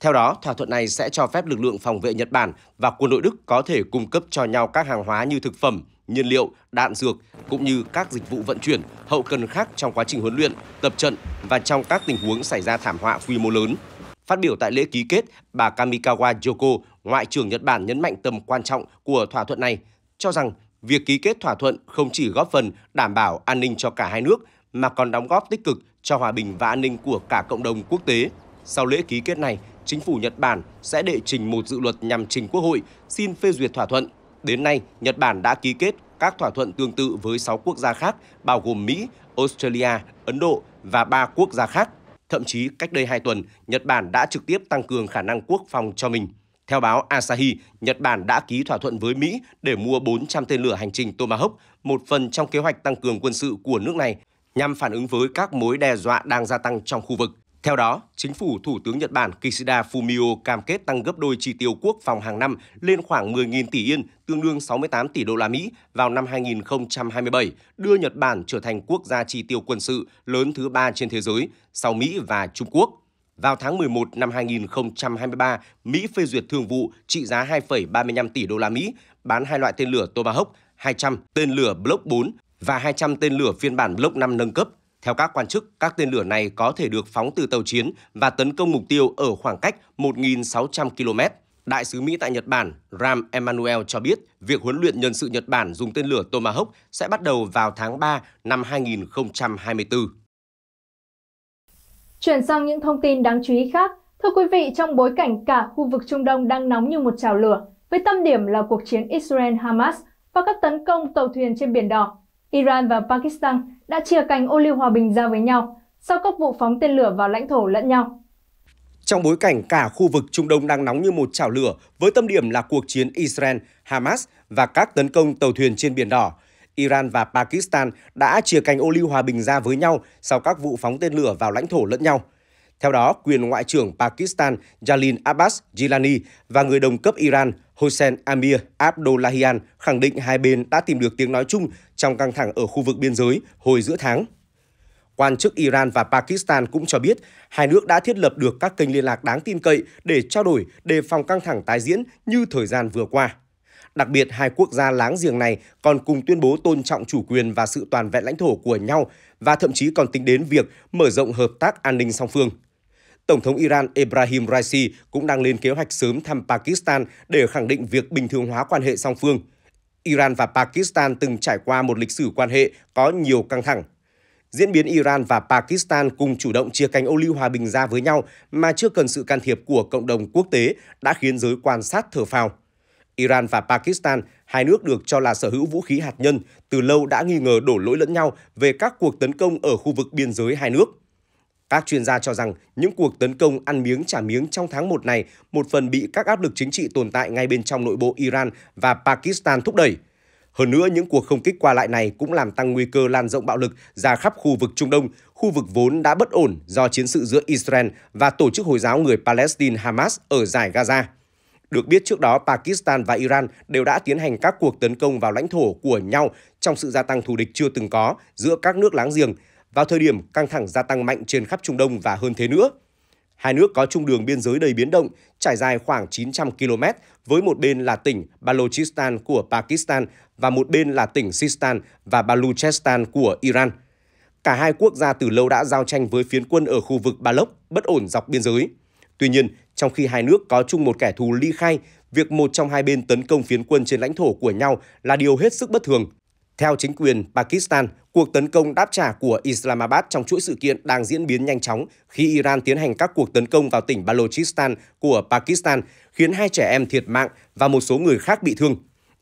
Theo đó, thỏa thuận này sẽ cho phép lực lượng phòng vệ Nhật Bản và quân đội Đức có thể cung cấp cho nhau các hàng hóa như thực phẩm, nhiên liệu, đạn dược cũng như các dịch vụ vận chuyển, hậu cần khác trong quá trình huấn luyện, tập trận và trong các tình huống xảy ra thảm họa quy mô lớn. Phát biểu tại lễ ký kết, bà Kamikawa Yoko, Ngoại trưởng Nhật Bản nhấn mạnh tầm quan trọng của thỏa thuận này, cho rằng việc ký kết thỏa thuận không chỉ góp phần đảm bảo an ninh cho cả hai nước mà còn đóng góp tích cực cho hòa bình và an ninh của cả cộng đồng quốc tế. Sau lễ ký kết này, chính phủ Nhật Bản sẽ đệ trình một dự luật nhằm trình Quốc hội xin phê duyệt thỏa thuận. Đến nay, Nhật Bản đã ký kết các thỏa thuận tương tự với 6 quốc gia khác, bao gồm Mỹ, Australia, Ấn Độ và 3 quốc gia khác. Thậm chí cách đây 2 tuần, Nhật Bản đã trực tiếp tăng cường khả năng quốc phòng cho mình. Theo báo Asahi, Nhật Bản đã ký thỏa thuận với Mỹ để mua 400 tên lửa hành trình Tomahawk, một phần trong kế hoạch tăng cường quân sự của nước này nhằm phản ứng với các mối đe dọa đang gia tăng trong khu vực. Theo đó, chính phủ Thủ tướng Nhật Bản Kishida Fumio cam kết tăng gấp đôi chi tiêu quốc phòng hàng năm lên khoảng 10.000 tỷ yên, tương đương 68 tỷ đô la Mỹ vào năm 2027, đưa Nhật Bản trở thành quốc gia chi tiêu quân sự lớn thứ ba trên thế giới, sau Mỹ và Trung Quốc. Vào tháng 11 năm 2023, Mỹ phê duyệt thương vụ trị giá 2,35 tỷ đô la Mỹ, bán hai loại tên lửa Tomahawk 200, tên lửa Block 4 và 200 tên lửa phiên bản Block 5 nâng cấp. Theo các quan chức, các tên lửa này có thể được phóng từ tàu chiến và tấn công mục tiêu ở khoảng cách 1.600 km. Đại sứ Mỹ tại Nhật Bản Ram Emanuel cho biết việc huấn luyện nhân sự Nhật Bản dùng tên lửa Tomahawk sẽ bắt đầu vào tháng 3 năm 2024. Chuyển sang những thông tin đáng chú ý khác. Thưa quý vị, trong bối cảnh cả khu vực Trung Đông đang nóng như một trào lửa, với tâm điểm là cuộc chiến Israel-Hamas và các tấn công tàu thuyền trên Biển Đỏ, Iran và Pakistan đã chia cành ô liu hòa bình ra với nhau sau các vụ phóng tên lửa vào lãnh thổ lẫn nhau. Trong bối cảnh cả khu vực Trung Đông đang nóng như một chảo lửa với tâm điểm là cuộc chiến Israel, Hamas và các tấn công tàu thuyền trên Biển Đỏ, Iran và Pakistan đã chia cành ô liu hòa bình ra với nhau sau các vụ phóng tên lửa vào lãnh thổ lẫn nhau. Theo đó, quyền Ngoại trưởng Pakistan Jalil Abbas Gilani và người đồng cấp Iran Hossein Amir Abdollahian khẳng định hai bên đã tìm được tiếng nói chung trong căng thẳng ở khu vực biên giới hồi giữa tháng. Quan chức Iran và Pakistan cũng cho biết hai nước đã thiết lập được các kênh liên lạc đáng tin cậy để trao đổi đề phòng căng thẳng tái diễn như thời gian vừa qua. Đặc biệt, hai quốc gia láng giềng này còn cùng tuyên bố tôn trọng chủ quyền và sự toàn vẹn lãnh thổ của nhau và thậm chí còn tính đến việc mở rộng hợp tác an ninh song phương. Tổng thống Iran Ebrahim Raisi cũng đang lên kế hoạch sớm thăm Pakistan để khẳng định việc bình thường hóa quan hệ song phương – Iran và Pakistan từng trải qua một lịch sử quan hệ có nhiều căng thẳng. Diễn biến Iran và Pakistan cùng chủ động chia cánh ô lưu hòa bình ra với nhau mà chưa cần sự can thiệp của cộng đồng quốc tế đã khiến giới quan sát thở phào. Iran và Pakistan, hai nước được cho là sở hữu vũ khí hạt nhân, từ lâu đã nghi ngờ đổ lỗi lẫn nhau về các cuộc tấn công ở khu vực biên giới hai nước. Các chuyên gia cho rằng những cuộc tấn công ăn miếng trả miếng trong tháng 1 này một phần bị các áp lực chính trị tồn tại ngay bên trong nội bộ Iran và Pakistan thúc đẩy. Hơn nữa, những cuộc không kích qua lại này cũng làm tăng nguy cơ lan rộng bạo lực ra khắp khu vực Trung Đông, khu vực vốn đã bất ổn do chiến sự giữa Israel và tổ chức Hồi giáo người Palestine Hamas ở giải Gaza. Được biết trước đó, Pakistan và Iran đều đã tiến hành các cuộc tấn công vào lãnh thổ của nhau trong sự gia tăng thù địch chưa từng có giữa các nước láng giềng – vào thời điểm căng thẳng gia tăng mạnh trên khắp Trung Đông và hơn thế nữa. Hai nước có chung đường biên giới đầy biến động, trải dài khoảng 900 km, với một bên là tỉnh Balochistan của Pakistan và một bên là tỉnh Sistan và Baluchestan của Iran. Cả hai quốc gia từ lâu đã giao tranh với phiến quân ở khu vực Ba bất ổn dọc biên giới. Tuy nhiên, trong khi hai nước có chung một kẻ thù ly khai, việc một trong hai bên tấn công phiến quân trên lãnh thổ của nhau là điều hết sức bất thường – theo chính quyền Pakistan, cuộc tấn công đáp trả của Islamabad trong chuỗi sự kiện đang diễn biến nhanh chóng khi Iran tiến hành các cuộc tấn công vào tỉnh Balochistan của Pakistan, khiến hai trẻ em thiệt mạng và một số người khác bị thương.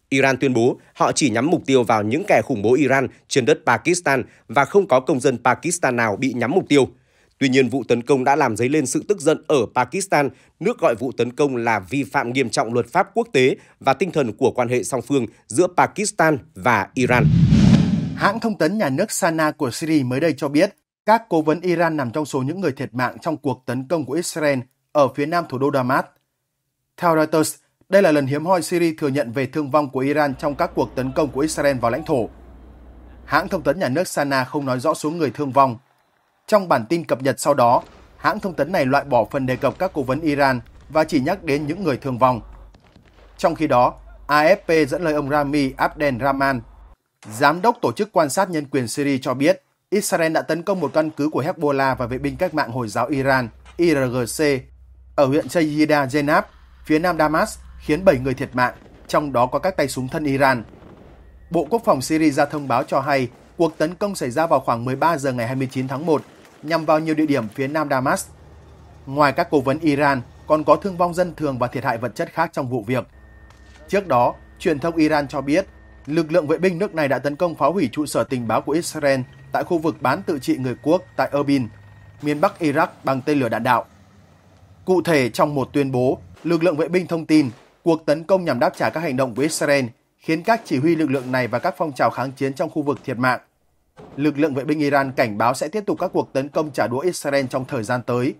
Iran tuyên bố họ chỉ nhắm mục tiêu vào những kẻ khủng bố Iran trên đất Pakistan và không có công dân Pakistan nào bị nhắm mục tiêu. Tuy nhiên, vụ tấn công đã làm dấy lên sự tức giận ở Pakistan, nước gọi vụ tấn công là vi phạm nghiêm trọng luật pháp quốc tế và tinh thần của quan hệ song phương giữa Pakistan và Iran. Hãng thông tấn nhà nước Sana của Syria mới đây cho biết, các cố vấn Iran nằm trong số những người thiệt mạng trong cuộc tấn công của Israel ở phía nam thủ đô Damas. Theo Reuters, đây là lần hiếm hoi Syria thừa nhận về thương vong của Iran trong các cuộc tấn công của Israel vào lãnh thổ. Hãng thông tấn nhà nước Sana không nói rõ số người thương vong, trong bản tin cập nhật sau đó, hãng thông tấn này loại bỏ phần đề cập các cố vấn Iran và chỉ nhắc đến những người thương vong. Trong khi đó, AFP dẫn lời ông Rami Abdel Rahman, giám đốc tổ chức quan sát nhân quyền Syria cho biết Israel đã tấn công một căn cứ của Hezbollah và vệ binh cách mạng Hồi giáo Iran IRGC ở huyện Sayyida Jenab, phía nam Damas, khiến 7 người thiệt mạng, trong đó có các tay súng thân Iran. Bộ Quốc phòng Syria ra thông báo cho hay cuộc tấn công xảy ra vào khoảng 13 giờ ngày 29 tháng 1 nhằm vào nhiều địa điểm phía nam Damas. Ngoài các cố vấn Iran, còn có thương vong dân thường và thiệt hại vật chất khác trong vụ việc. Trước đó, truyền thông Iran cho biết lực lượng vệ binh nước này đã tấn công phá hủy trụ sở tình báo của Israel tại khu vực bán tự trị người quốc tại Erbil, miền Bắc Iraq bằng tên lửa đạn đạo. Cụ thể, trong một tuyên bố, lực lượng vệ binh thông tin cuộc tấn công nhằm đáp trả các hành động của Israel khiến các chỉ huy lực lượng này và các phong trào kháng chiến trong khu vực thiệt mạng. Lực lượng vệ binh Iran cảnh báo sẽ tiếp tục các cuộc tấn công trả đũa Israel trong thời gian tới.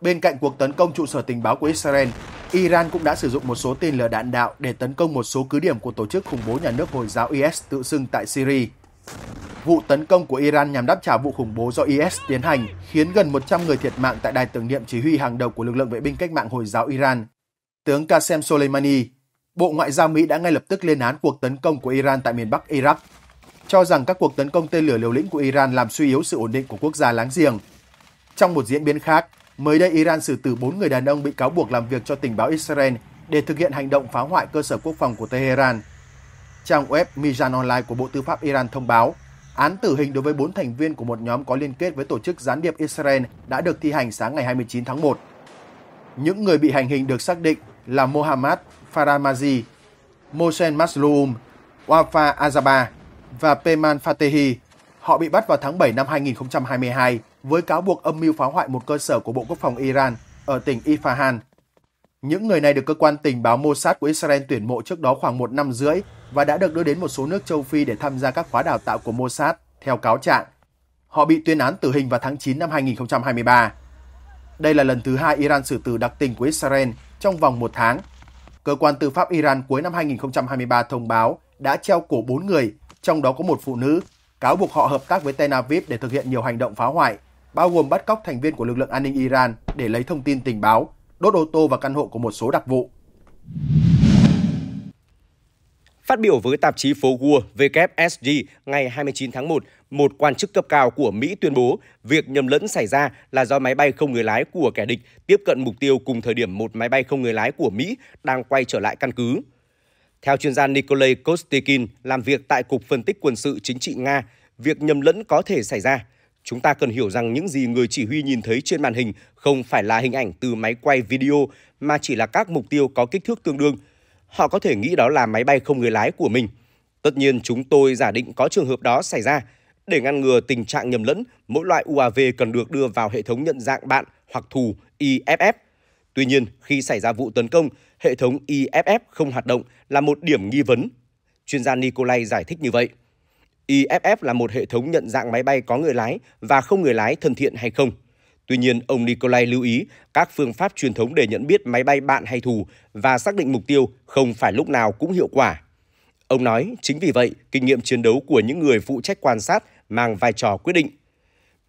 Bên cạnh cuộc tấn công trụ sở tình báo của Israel, Iran cũng đã sử dụng một số tên lửa đạn đạo để tấn công một số cứ điểm của tổ chức khủng bố nhà nước Hồi giáo IS tự xưng tại Syria. Vụ tấn công của Iran nhằm đáp trả vụ khủng bố do IS tiến hành khiến gần 100 người thiệt mạng tại đài tưởng niệm chỉ huy hàng đầu của lực lượng vệ binh cách mạng Hồi giáo Iran. Tướng Qasem Soleimani, Bộ Ngoại giao Mỹ đã ngay lập tức lên án cuộc tấn công của Iran tại miền Bắc Iraq cho rằng các cuộc tấn công tên lửa liều lĩnh của Iran làm suy yếu sự ổn định của quốc gia láng giềng. Trong một diễn biến khác, mới đây Iran xử tử 4 người đàn ông bị cáo buộc làm việc cho tình báo Israel để thực hiện hành động phá hoại cơ sở quốc phòng của Tehran. Trang web Mizan Online của Bộ Tư pháp Iran thông báo, án tử hình đối với 4 thành viên của một nhóm có liên kết với tổ chức gián điệp Israel đã được thi hành sáng ngày 29 tháng 1. Những người bị hành hình được xác định là Mohammad Faramazi, Mohsen Masloum, Wafa Azaba và Peman Fatehi. Họ bị bắt vào tháng 7 năm 2022 với cáo buộc âm mưu phá hoại một cơ sở của Bộ Quốc phòng Iran ở tỉnh Isfahan. Những người này được cơ quan tình báo Mossad của Israel tuyển mộ trước đó khoảng một năm rưỡi và đã được đưa đến một số nước châu Phi để tham gia các khóa đào tạo của Mossad, theo cáo trạng. Họ bị tuyên án tử hình vào tháng 9 năm 2023. Đây là lần thứ hai Iran xử tử đặc tình của Israel trong vòng một tháng. Cơ quan tư pháp Iran cuối năm 2023 thông báo đã treo cổ bốn người trong đó có một phụ nữ, cáo buộc họ hợp tác với Tel Aviv để thực hiện nhiều hành động phá hoại, bao gồm bắt cóc thành viên của lực lượng an ninh Iran để lấy thông tin tình báo, đốt ô tô và căn hộ của một số đặc vụ. Phát biểu với tạp chí Phố Wall WSG ngày 29 tháng 1, một quan chức cấp cao của Mỹ tuyên bố việc nhầm lẫn xảy ra là do máy bay không người lái của kẻ địch tiếp cận mục tiêu cùng thời điểm một máy bay không người lái của Mỹ đang quay trở lại căn cứ. Theo chuyên gia Nikolai Kostekin làm việc tại Cục Phân tích Quân sự Chính trị Nga, việc nhầm lẫn có thể xảy ra. Chúng ta cần hiểu rằng những gì người chỉ huy nhìn thấy trên màn hình không phải là hình ảnh từ máy quay video mà chỉ là các mục tiêu có kích thước tương đương. Họ có thể nghĩ đó là máy bay không người lái của mình. Tất nhiên chúng tôi giả định có trường hợp đó xảy ra. Để ngăn ngừa tình trạng nhầm lẫn, mỗi loại UAV cần được đưa vào hệ thống nhận dạng bạn hoặc thù IFF – Tuy nhiên, khi xảy ra vụ tấn công, hệ thống IFF không hoạt động là một điểm nghi vấn. Chuyên gia Nikolai giải thích như vậy. IFF là một hệ thống nhận dạng máy bay có người lái và không người lái thân thiện hay không. Tuy nhiên, ông Nikolai lưu ý các phương pháp truyền thống để nhận biết máy bay bạn hay thù và xác định mục tiêu không phải lúc nào cũng hiệu quả. Ông nói, chính vì vậy, kinh nghiệm chiến đấu của những người phụ trách quan sát mang vai trò quyết định.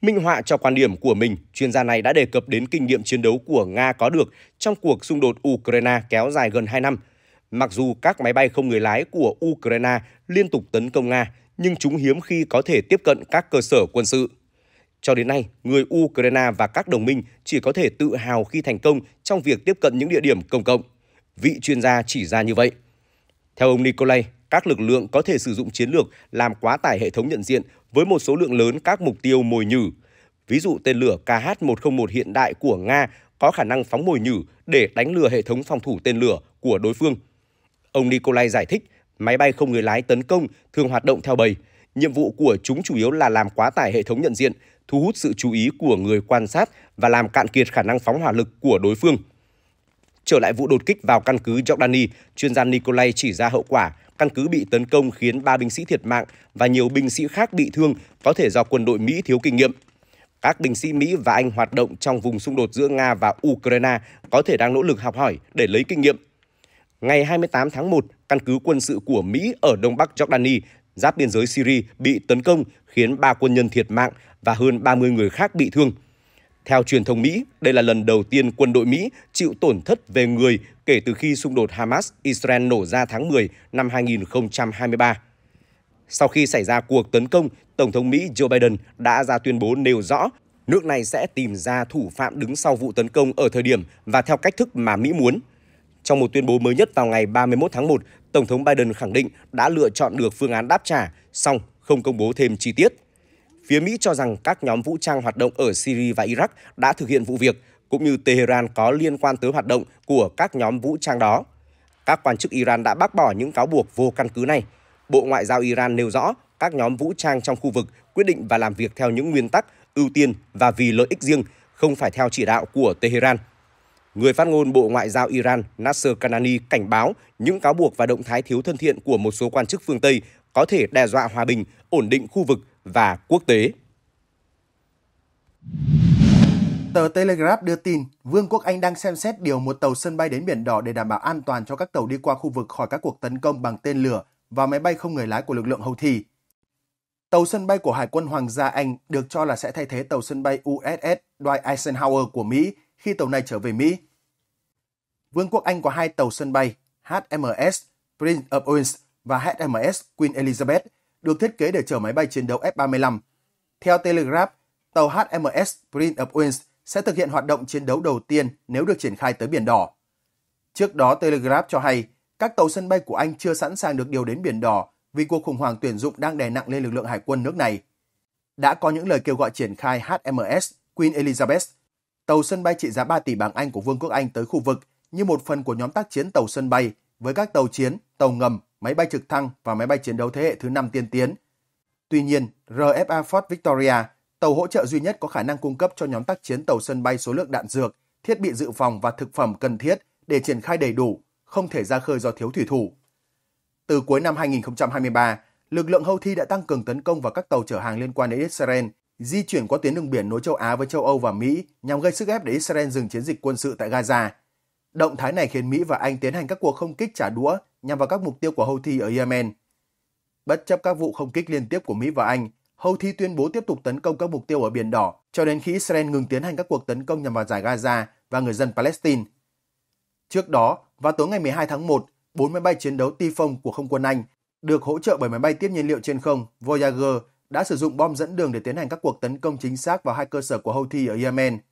Minh họa cho quan điểm của mình, chuyên gia này đã đề cập đến kinh nghiệm chiến đấu của Nga có được trong cuộc xung đột Ukraine kéo dài gần 2 năm. Mặc dù các máy bay không người lái của Ukraine liên tục tấn công Nga, nhưng chúng hiếm khi có thể tiếp cận các cơ sở quân sự. Cho đến nay, người Ukraine và các đồng minh chỉ có thể tự hào khi thành công trong việc tiếp cận những địa điểm công cộng. Vị chuyên gia chỉ ra như vậy. Theo ông Nikolay, các lực lượng có thể sử dụng chiến lược làm quá tải hệ thống nhận diện với một số lượng lớn các mục tiêu mồi nhử. Ví dụ tên lửa KH-101 hiện đại của Nga có khả năng phóng mồi nhử để đánh lừa hệ thống phòng thủ tên lửa của đối phương. Ông Nikolai giải thích, máy bay không người lái tấn công thường hoạt động theo bầy. Nhiệm vụ của chúng chủ yếu là làm quá tải hệ thống nhận diện, thu hút sự chú ý của người quan sát và làm cạn kiệt khả năng phóng hỏa lực của đối phương. Trở lại vụ đột kích vào căn cứ Jordani, chuyên gia Nikolai chỉ ra hậu quả căn cứ bị tấn công khiến 3 binh sĩ thiệt mạng và nhiều binh sĩ khác bị thương có thể do quân đội Mỹ thiếu kinh nghiệm. Các binh sĩ Mỹ và Anh hoạt động trong vùng xung đột giữa Nga và Ukraine có thể đang nỗ lực học hỏi để lấy kinh nghiệm. Ngày 28 tháng 1, căn cứ quân sự của Mỹ ở Đông Bắc Jordani, giáp biên giới Syria bị tấn công khiến 3 quân nhân thiệt mạng và hơn 30 người khác bị thương. Theo truyền thông Mỹ, đây là lần đầu tiên quân đội Mỹ chịu tổn thất về người kể từ khi xung đột Hamas-Israel nổ ra tháng 10 năm 2023. Sau khi xảy ra cuộc tấn công, Tổng thống Mỹ Joe Biden đã ra tuyên bố nêu rõ nước này sẽ tìm ra thủ phạm đứng sau vụ tấn công ở thời điểm và theo cách thức mà Mỹ muốn. Trong một tuyên bố mới nhất vào ngày 31 tháng 1, Tổng thống Biden khẳng định đã lựa chọn được phương án đáp trả, song không công bố thêm chi tiết. Phía Mỹ cho rằng các nhóm vũ trang hoạt động ở Syria và Iraq đã thực hiện vụ việc, cũng như Tehran có liên quan tới hoạt động của các nhóm vũ trang đó. Các quan chức Iran đã bác bỏ những cáo buộc vô căn cứ này. Bộ Ngoại giao Iran nêu rõ các nhóm vũ trang trong khu vực quyết định và làm việc theo những nguyên tắc, ưu tiên và vì lợi ích riêng, không phải theo chỉ đạo của Tehran. Người phát ngôn Bộ Ngoại giao Iran Nasser Kanani cảnh báo những cáo buộc và động thái thiếu thân thiện của một số quan chức phương Tây có thể đe dọa hòa bình, ổn định khu vực và quốc tế. Tờ Telegraph đưa tin, Vương quốc Anh đang xem xét điều một tàu sân bay đến Biển Đỏ để đảm bảo an toàn cho các tàu đi qua khu vực khỏi các cuộc tấn công bằng tên lửa và máy bay không người lái của lực lượng Houthi. thi. Tàu sân bay của Hải quân Hoàng gia Anh được cho là sẽ thay thế tàu sân bay USS Dwight Eisenhower của Mỹ khi tàu này trở về Mỹ. Vương quốc Anh có hai tàu sân bay HMS Prince of Wales và HMS Queen Elizabeth – được thiết kế để chở máy bay chiến đấu F-35. Theo Telegraph, tàu HMS Prince of Wales sẽ thực hiện hoạt động chiến đấu đầu tiên nếu được triển khai tới Biển Đỏ. Trước đó, Telegraph cho hay các tàu sân bay của Anh chưa sẵn sàng được điều đến Biển Đỏ vì cuộc khủng hoảng tuyển dụng đang đè nặng lên lực lượng hải quân nước này. Đã có những lời kêu gọi triển khai HMS Queen Elizabeth, tàu sân bay trị giá 3 tỷ bảng Anh của Vương quốc Anh tới khu vực như một phần của nhóm tác chiến tàu sân bay với các tàu chiến, tàu ngầm máy bay trực thăng và máy bay chiến đấu thế hệ thứ 5 tiên tiến. Tuy nhiên, RFA Fort Victoria, tàu hỗ trợ duy nhất có khả năng cung cấp cho nhóm tác chiến tàu sân bay số lượng đạn dược, thiết bị dự phòng và thực phẩm cần thiết để triển khai đầy đủ, không thể ra khơi do thiếu thủy thủ. Từ cuối năm 2023, lực lượng Houthi đã tăng cường tấn công vào các tàu chở hàng liên quan đến Israel, di chuyển qua tuyến đường biển nối châu Á với châu Âu và Mỹ nhằm gây sức ép để Israel dừng chiến dịch quân sự tại Gaza – Động thái này khiến Mỹ và Anh tiến hành các cuộc không kích trả đũa nhằm vào các mục tiêu của Houthi ở Yemen. Bất chấp các vụ không kích liên tiếp của Mỹ và Anh, Houthi tuyên bố tiếp tục tấn công các mục tiêu ở Biển Đỏ cho đến khi Israel ngừng tiến hành các cuộc tấn công nhằm vào giải Gaza và người dân Palestine. Trước đó, vào tối ngày 12 tháng 1, 4 máy bay chiến đấu Tifon của không quân Anh được hỗ trợ bởi máy bay tiếp nhiên liệu trên không Voyager đã sử dụng bom dẫn đường để tiến hành các cuộc tấn công chính xác vào hai cơ sở của Houthi ở Yemen –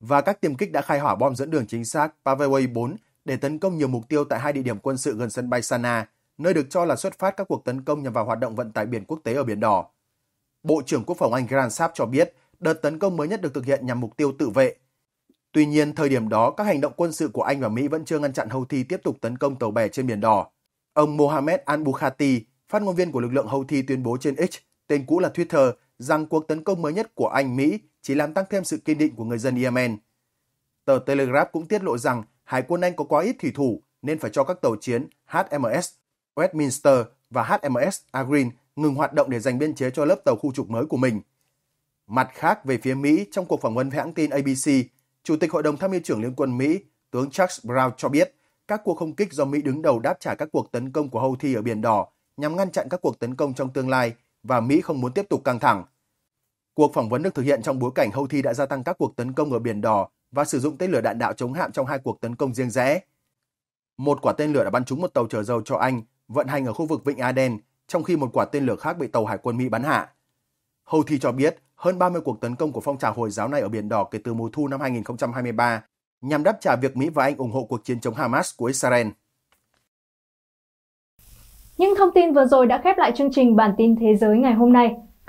và các tiêm kích đã khai hỏa bom dẫn đường chính xác Paveway 4 để tấn công nhiều mục tiêu tại hai địa điểm quân sự gần sân bay Sana, nơi được cho là xuất phát các cuộc tấn công nhằm vào hoạt động vận tải biển quốc tế ở Biển Đỏ. Bộ trưởng Quốc phòng Anh Grant Sapp cho biết đợt tấn công mới nhất được thực hiện nhằm mục tiêu tự vệ. Tuy nhiên, thời điểm đó, các hành động quân sự của Anh và Mỹ vẫn chưa ngăn chặn Houthi tiếp tục tấn công tàu bè trên Biển Đỏ. Ông Mohammed Al-Bukhati, phát ngôn viên của lực lượng Houthi tuyên bố trên X, tên cũ là Twitter, rằng cuộc tấn công mới nhất của Anh, Mỹ chỉ làm tăng thêm sự kiên định của người dân Yemen. Tờ Telegraph cũng tiết lộ rằng Hải quân Anh có quá ít thủy thủ nên phải cho các tàu chiến HMS Westminster và HMS Agrin ngừng hoạt động để dành biên chế cho lớp tàu khu trục mới của mình. Mặt khác, về phía Mỹ, trong cuộc phỏng vấn với hãng tin ABC, Chủ tịch Hội đồng Tham mưu trưởng Liên quân Mỹ, tướng Charles Brown cho biết, các cuộc không kích do Mỹ đứng đầu đáp trả các cuộc tấn công của Houthi ở Biển Đỏ nhằm ngăn chặn các cuộc tấn công trong tương lai và Mỹ không muốn tiếp tục căng thẳng. Cuộc phỏng vấn được thực hiện trong bối cảnh Houthi đã gia tăng các cuộc tấn công ở Biển Đỏ và sử dụng tên lửa đạn đạo chống hạm trong hai cuộc tấn công riêng rẽ. Một quả tên lửa đã bắn trúng một tàu chở dầu cho Anh vận hành ở khu vực Vịnh Aden, trong khi một quả tên lửa khác bị tàu hải quân Mỹ bắn hạ. Houthi cho biết hơn 30 cuộc tấn công của phong trào Hồi giáo này ở Biển Đỏ kể từ mùa thu năm 2023 nhằm đáp trả việc Mỹ và Anh ủng hộ cuộc chiến chống Hamas của Israel. Những thông tin vừa rồi đã khép lại chương trình Bản tin Thế giới ngày hôm nay.